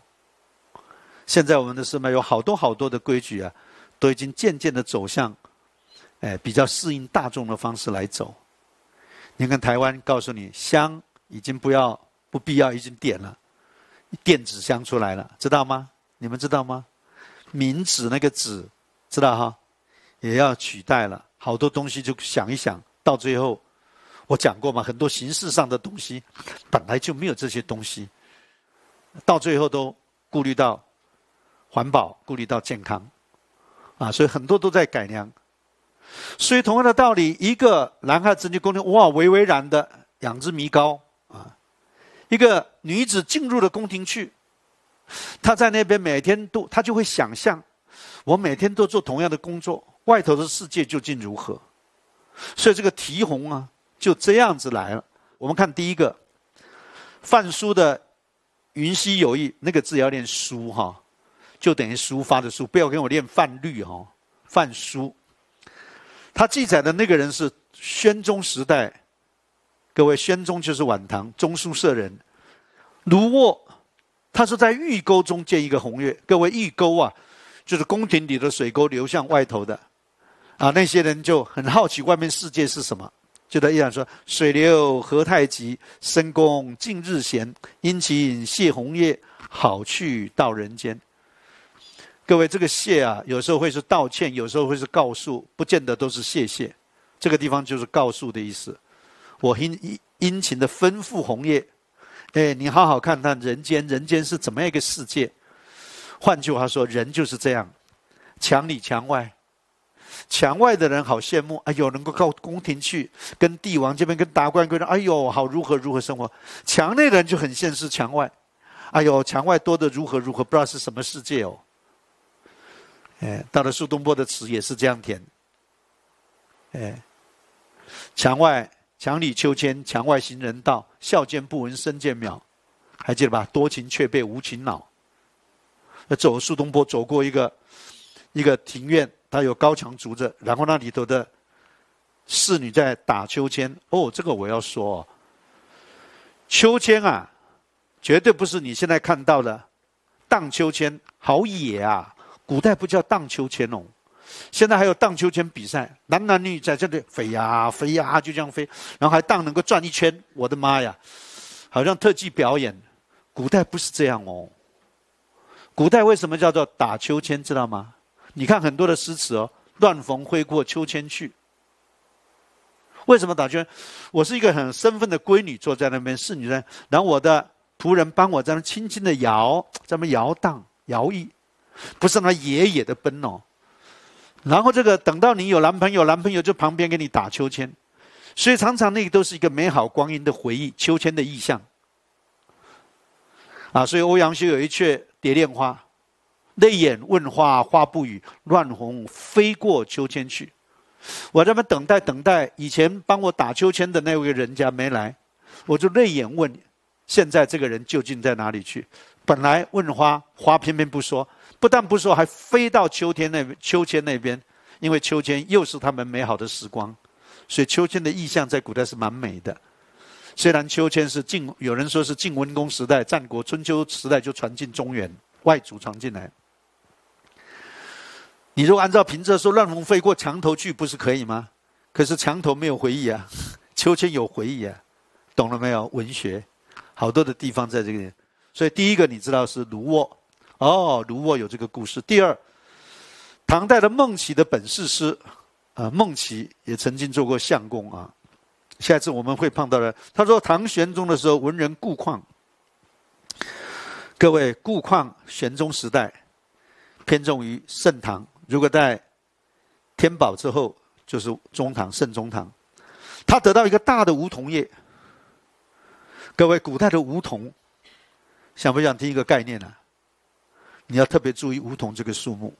现在我们的寺庙有好多好多的规矩啊，都已经渐渐的走向，哎，比较适应大众的方式来走。你看台湾告诉你香已经不要不必要，已经点了电子香出来了，知道吗？你们知道吗？冥纸那个纸，知道哈？也要取代了好多东西，就想一想到最后。我讲过嘛，很多形式上的东西本来就没有这些东西，到最后都顾虑到环保，顾虑到健康啊，所以很多都在改良。所以同样的道理，一个男孩子进宫廷，哇，巍巍然的养之弥高啊；一个女子进入了宫廷去，她在那边每天都，她就会想象，我每天都做同样的工作，外头的世界究竟如何？所以这个提红啊。就这样子来了。我们看第一个，《范书》的《云溪有意”，那个字要念“书哈，就等于书法的书，不要跟我念范律哈。范书，他记载的那个人是宣宗时代。各位，宣宗就是晚唐中书舍人卢卧，他是在御沟中建一个红月。各位，御沟啊，就是宫廷里的水沟流向外头的，啊，那些人就很好奇外面世界是什么。就在意想说：“水流何太急，深宫近日闲。殷勤谢红叶，好去到人间。”各位，这个“谢”啊，有时候会是道歉，有时候会是告诉，不见得都是谢谢。这个地方就是告诉的意思。我殷殷殷勤的吩咐红叶：“哎，你好好看看人间，人间是怎么样一个世界？”换句话说，人就是这样，墙里墙外。墙外的人好羡慕，哎呦，能够到宫廷去，跟帝王这边，跟达官贵人，哎呦，好如何如何生活。墙内的人就很现实。墙外，哎呦，墙外多的如何如何，不知道是什么世界哦。哎，到了苏东坡的词也是这样填。哎，墙外，墙里秋千，墙外行人道，笑渐不闻声渐渺，还记得吧？多情却被无情恼。那走苏东坡走过一个，一个庭院。它有高墙竹着，然后那里头的侍女在打秋千。哦，这个我要说哦，秋千啊，绝对不是你现在看到的荡秋千，好野啊！古代不叫荡秋千哦，现在还有荡秋千比赛，男男女女在这里飞呀飞呀，就这样飞，然后还荡能够转一圈，我的妈呀，好像特技表演。古代不是这样哦，古代为什么叫做打秋千，知道吗？你看很多的诗词哦，乱逢会过秋千去。为什么打圈？我是一个很身份的闺女，坐在那边侍女在，然后我的仆人帮我在那轻轻的摇，在那摇荡摇曳，不是那么野野的奔哦。然后这个等到你有男朋友，男朋友就旁边给你打秋千。所以常常那个都是一个美好光阴的回忆，秋千的意象。啊，所以欧阳修有一阙《蝶恋花》。泪眼问花，花不语。乱红飞过秋千去。我在那等待，等待以前帮我打秋千的那位人家没来，我就泪眼问：现在这个人究竟在哪里去？本来问花，花偏偏不说，不但不说，还飞到秋天那秋千那边，因为秋千又是他们美好的时光，所以秋千的意象在古代是蛮美的。虽然秋千是晋，有人说是晋文公时代，战国春秋时代就传进中原，外族传进来。你如果按照平仄说“乱红飞过墙头去”，不是可以吗？可是墙头没有回忆啊，[laughs] 秋千有回忆啊，懂了没有？文学，好多的地方在这个点。所以第一个你知道是卢卧哦，卢卧有这个故事。第二，唐代的孟起的本事诗，啊，孟起也曾经做过相公啊。下一次我们会碰到的。他说唐玄宗的时候，文人顾况。各位，顾况玄宗时代偏重于盛唐。如果在天宝之后，就是中唐、圣中唐，他得到一个大的梧桐叶。各位，古代的梧桐，想不想听一个概念呢？你要特别注意梧桐这个树木，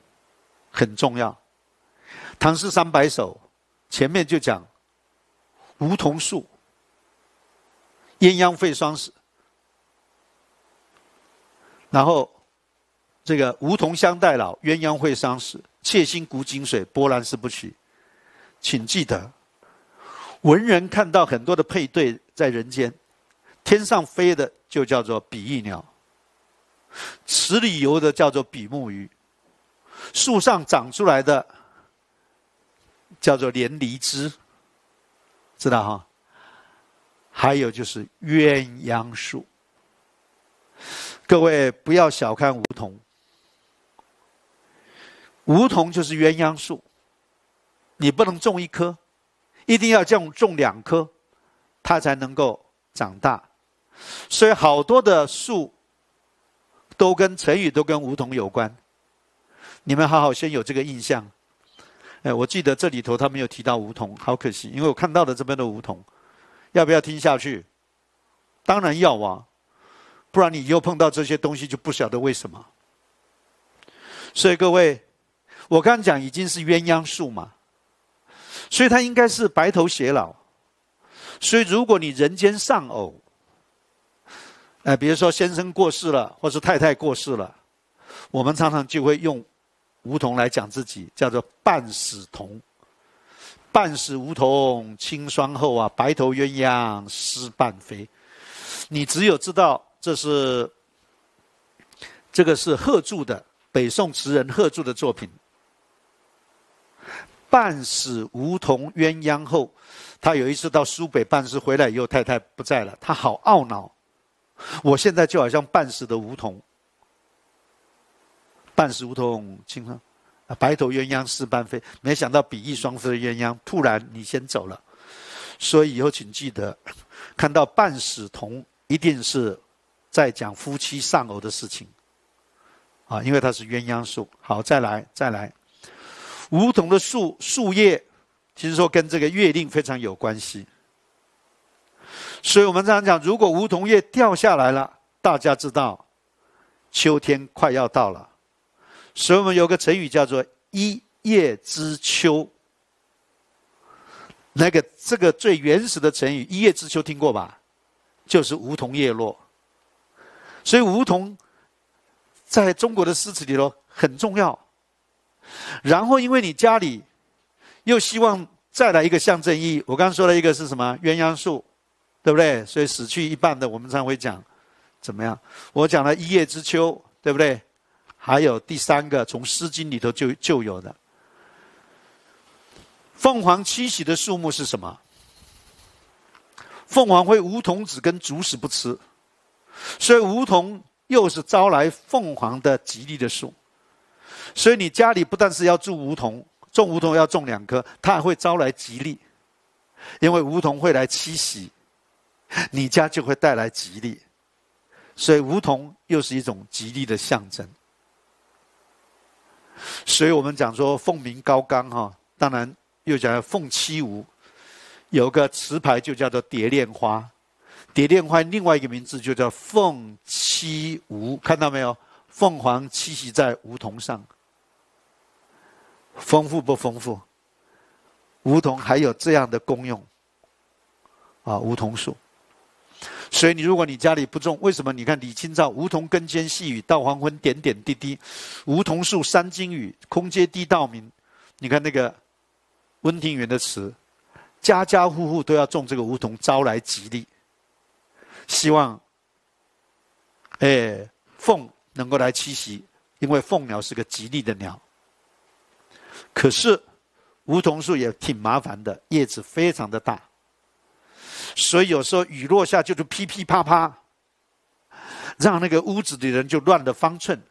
很重要。唐诗三百首前面就讲梧桐树，鸳鸯会双死，然后这个梧桐相待老，鸳鸯会双死。窃心古井水，波澜是不取。请记得，文人看到很多的配对在人间，天上飞的就叫做比翼鸟，池里游的叫做比目鱼，树上长出来的叫做连理枝，知道哈？还有就是鸳鸯树。各位不要小看梧桐。梧桐就是鸳鸯树，你不能种一棵，一定要这样种两棵，它才能够长大。所以好多的树都跟成语都跟梧桐有关，你们好好先有这个印象。哎，我记得这里头他没有提到梧桐，好可惜，因为我看到了这边的梧桐，要不要听下去？当然要啊，不然你以后碰到这些东西就不晓得为什么。所以各位。我刚讲已经是鸳鸯树嘛，所以他应该是白头偕老。所以如果你人间丧偶，哎，比如说先生过世了，或是太太过世了，我们常常就会用梧桐来讲自己，叫做半死桐。半死梧桐清霜后啊，白头鸳鸯失半飞。你只有知道这是这个是贺铸的北宋词人贺铸的作品。半死梧桐鸳鸯后，他有一次到苏北办事回来以后，太太不在了，他好懊恼。我现在就好像半死的梧桐。半死梧桐，清春，白头鸳鸯誓半飞，没想到比翼双飞的鸳鸯突然你先走了，所以以后请记得，看到半死桐一定是在讲夫妻丧偶的事情。啊，因为它是鸳鸯树。好，再来，再来。梧桐的树树叶，其实说跟这个月令非常有关系，所以我们常常讲，如果梧桐叶掉下来了，大家知道秋天快要到了。所以我们有个成语叫做“一叶知秋”，那个这个最原始的成语“一叶知秋”听过吧？就是梧桐叶落，所以梧桐在中国的诗词里头很重要。然后，因为你家里又希望再来一个象征意，义，我刚刚说了一个是什么鸳鸯树，对不对？所以死去一半的，我们才会讲怎么样。我讲了一叶知秋，对不对？还有第三个，从《诗经》里头就就有的，凤凰栖息的树木是什么？凤凰会梧桐子跟竹子不吃，所以梧桐又是招来凤凰的吉利的树。所以你家里不但是要种梧桐，种梧桐要种两棵，它还会招来吉利，因为梧桐会来栖息，你家就会带来吉利，所以梧桐又是一种吉利的象征。所以我们讲说凤鸣高冈哈，当然又讲凤栖梧，有个词牌就叫做《蝶恋花》，《蝶恋花》另外一个名字就叫《凤栖梧》，看到没有？凤凰栖息在梧桐上。丰富不丰富？梧桐还有这样的功用啊！梧桐树，所以你如果你家里不种，为什么？你看李清照“梧桐更兼细雨，到黄昏点点滴滴”，梧桐树三更雨，空阶滴到明。你看那个温庭筠的词，家家户户都要种这个梧桐，招来吉利，希望哎凤能够来栖息，因为凤鸟是个吉利的鸟。可是，梧桐树也挺麻烦的，叶子非常的大，所以有时候雨落下就是噼噼啪啪，让那个屋子的人就乱了方寸。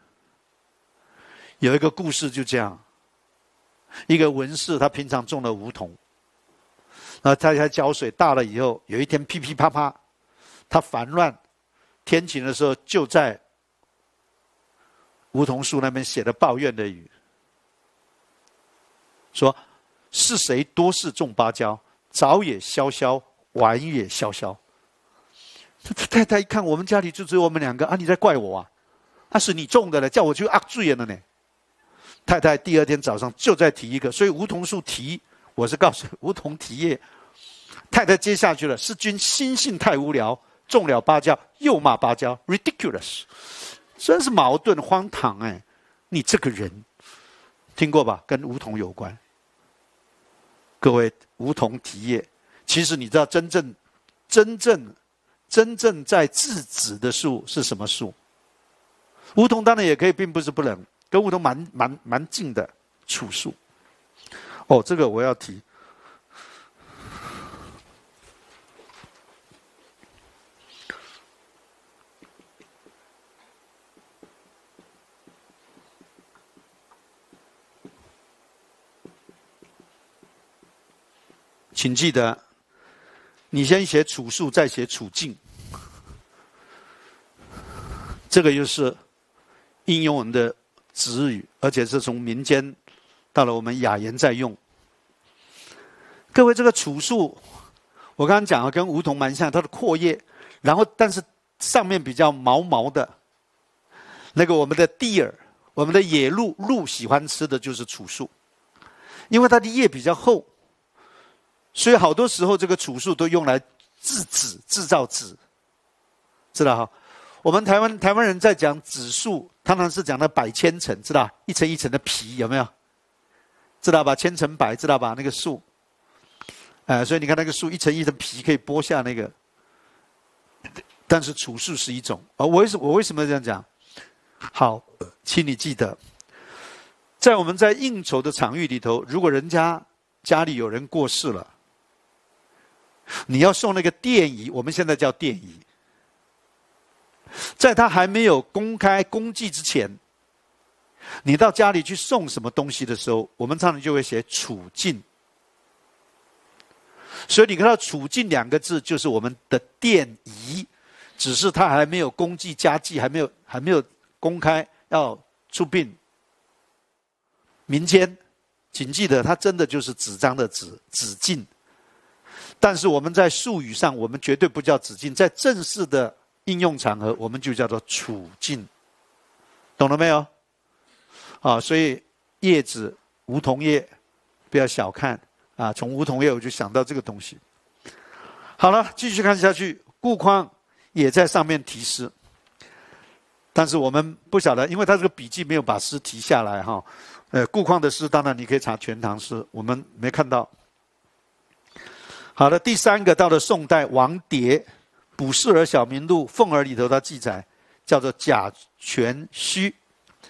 有一个故事就这样，一个文士他平常种了梧桐，那他他浇水大了以后，有一天噼噼啪啪，他烦乱，天晴的时候就在梧桐树那边写了抱怨的雨。说：“是谁多事种芭蕉，早也萧萧，晚也萧萧。”太太一看，我们家里就只有我们两个啊！你在怪我啊？那是你种的嘞，叫我去阿罪了呢。太太第二天早上就在提一个，所以梧桐树提，我是告诉梧桐提叶。太太接下去了：“是君心性太无聊，种了芭蕉，又骂芭蕉，ridiculous，真是矛盾荒唐哎！你这个人，听过吧？跟梧桐有关。”各位，梧桐提叶，其实你知道真正、真正、真正在制止的树是什么树？梧桐当然也可以，并不是不能跟梧桐蛮蛮蛮近的处树。哦，这个我要提。请记得，你先写楚数，再写楚境。这个就是应用我们的子语，而且是从民间到了我们雅言在用。各位，这个楚数，我刚刚讲了，跟梧桐蛮像，它的阔叶，然后但是上面比较毛毛的。那个我们的地耳，我们的野鹿鹿喜欢吃的就是楚树，因为它的叶比较厚。所以好多时候，这个楚树都用来制纸、制造纸，知道哈？我们台湾台湾人在讲纸树，当然是讲那百千层，知道？一层一层的皮，有没有？知道吧？千层百，知道吧？那个树，哎，所以你看那个树一层一层皮可以剥下那个，但是楮树是一种。啊，我为什我为什么这样讲？好，请你记得，在我们在应酬的场域里头，如果人家家里有人过世了。你要送那个电仪，我们现在叫电仪。在他还没有公开公祭之前，你到家里去送什么东西的时候，我们常常就会写“处境”。所以你看到“处境”两个字，就是我们的电仪，只是他还没有公祭、家祭，还没有还没有公开要出殡。民间谨记得，他真的就是纸张的纸，纸境。但是我们在术语上，我们绝对不叫止境，在正式的应用场合，我们就叫做楚境，懂了没有？啊，所以叶子、梧桐叶，不要小看啊。从梧桐叶，我就想到这个东西。好了，继续看下去。顾况也在上面题诗，但是我们不晓得，因为他这个笔记没有把诗提下来哈。呃，顾况的诗，当然你可以查《全唐诗》，我们没看到。好的，第三个到了宋代，王蝶《卜氏儿小名录》，凤儿里头的记载叫做甲全虚，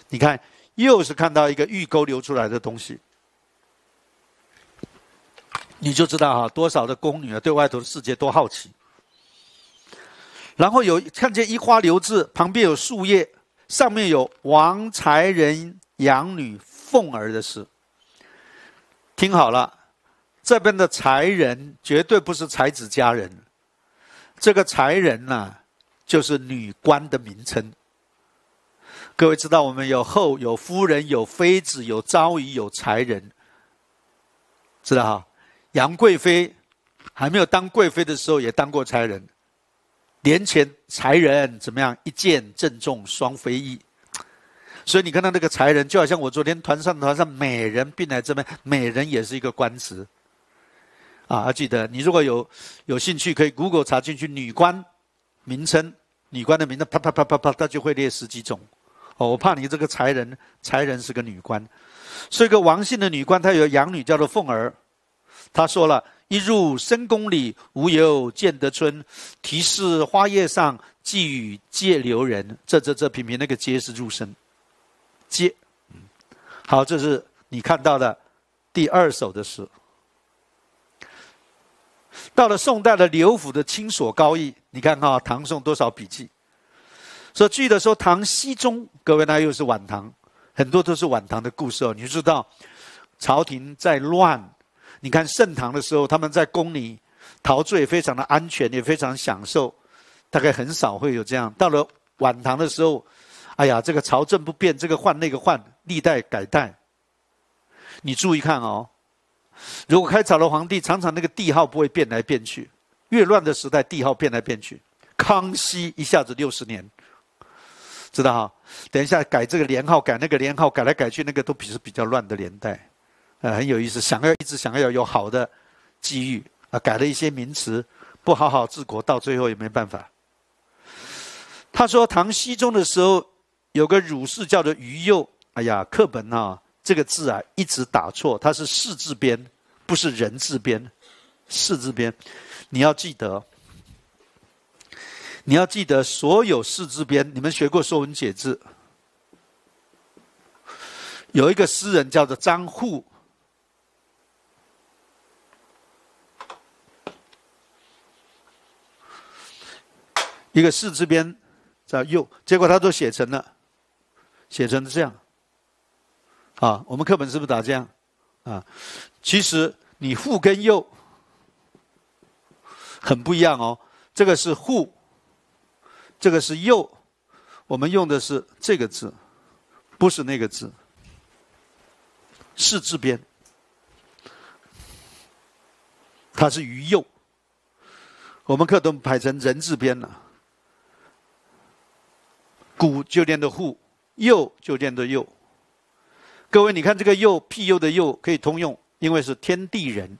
你看又是看到一个玉沟流出来的东西，你就知道哈，多少的宫女啊对外头的世界多好奇。然后有看见一花流字，旁边有树叶，上面有王才人养女凤儿的诗，听好了。这边的才人绝对不是才子佳人，这个才人呢，就是女官的名称。各位知道，我们有后、有夫人、有妃子、有昭仪、有才人，知道哈？杨贵妃还没有当贵妃的时候，也当过才人。年前才人怎么样？一箭正中双飞翼。所以你看到那个才人，就好像我昨天团上团上美人并来这边，美人也是一个官职。啊，记得你如果有有兴趣，可以 Google 查进去。女官名称，女官的名字，啪啪啪啪啪，它就会列十几种。哦，我怕你这个才人，才人是个女官，是一个王姓的女官，她有养女叫做凤儿。她说了一入深宫里，无由见得春。提示花叶上，寄语借留人。这这这平平，那个皆是入声，皆。好，这是你看到的第二首的诗。到了宋代的刘府的《青琐高义》，你看哈，唐宋多少笔记？说记的说唐僖宗，各位那又是晚唐，很多都是晚唐的故事哦。你就知道朝廷在乱。你看盛唐的时候，他们在宫里陶醉，非常的安全，也非常享受，大概很少会有这样。到了晚唐的时候，哎呀，这个朝政不变，这个换那个换，历代改代。你注意看哦。如果开早的皇帝，常常那个帝号不会变来变去。越乱的时代，帝号变来变去。康熙一下子六十年，知道哈？等一下改这个年号，改那个年号，改来改去，那个都比是比较乱的年代。呃，很有意思，想要一直想要有好的机遇啊，改了一些名词，不好好治国，到最后也没办法。他说唐熙宗的时候，有个儒士叫做于右，哎呀，课本啊。这个字啊，一直打错，它是“士”字边，不是“人”字边，“士”字边。你要记得，你要记得所有“士”字边。你们学过《说文解字》？有一个诗人叫做张祜，一个“士”字边在右，结果他都写成了，写成了这样。啊，我们课本是不是打这样？啊，其实你父跟右很不一样哦。这个是户，这个是右，我们用的是这个字，不是那个字。是字边，它是鱼右。我们课都排成人字边了，古就念的户，右就念的右。各位，你看这个“又”庇佑的“佑”可以通用，因为是天地人，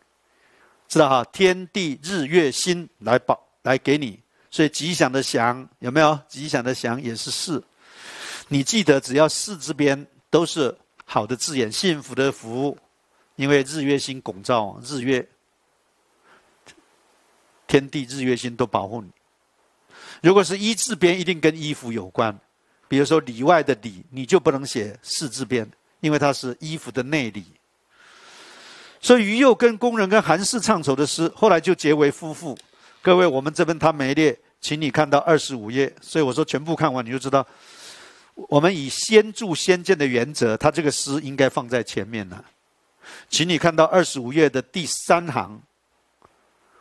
知道哈？天地日月星来保来给你，所以吉祥的“祥”有没有？吉祥的“祥”也是“四”。你记得，只要“四”字边都是好的字眼，幸福的“福”，因为日月星拱照，日月、天地日月星都保护你。如果是一字边，一定跟衣服有关，比如说里外的“里”，你就不能写“四字边。因为它是衣服的内里，所以于右跟工人跟韩氏唱首的诗，后来就结为夫妇。各位，我们这边他没列，请你看到二十五页。所以我说全部看完你就知道，我们以先著先见的原则，他这个诗应该放在前面了。请你看到二十五页的第三行，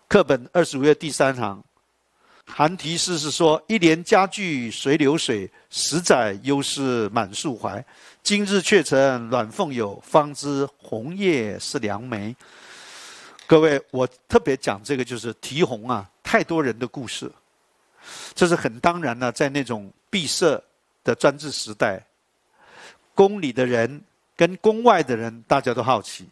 课本二十五页第三行。寒提示是说：“一年佳句随流水，十载忧思满树怀。今日却成暖凤友，方知红叶是良媒。”各位，我特别讲这个，就是题红啊，太多人的故事。这是很当然了，在那种闭塞的专制时代，宫里的人跟宫外的人，大家都好奇。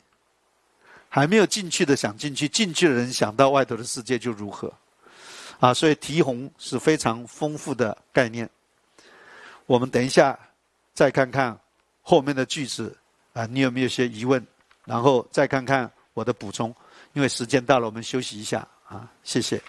还没有进去的想进去，进去的人想到外头的世界就如何。啊，所以提红是非常丰富的概念。我们等一下再看看后面的句子啊，你有没有些疑问？然后再看看我的补充，因为时间到了，我们休息一下啊，谢谢。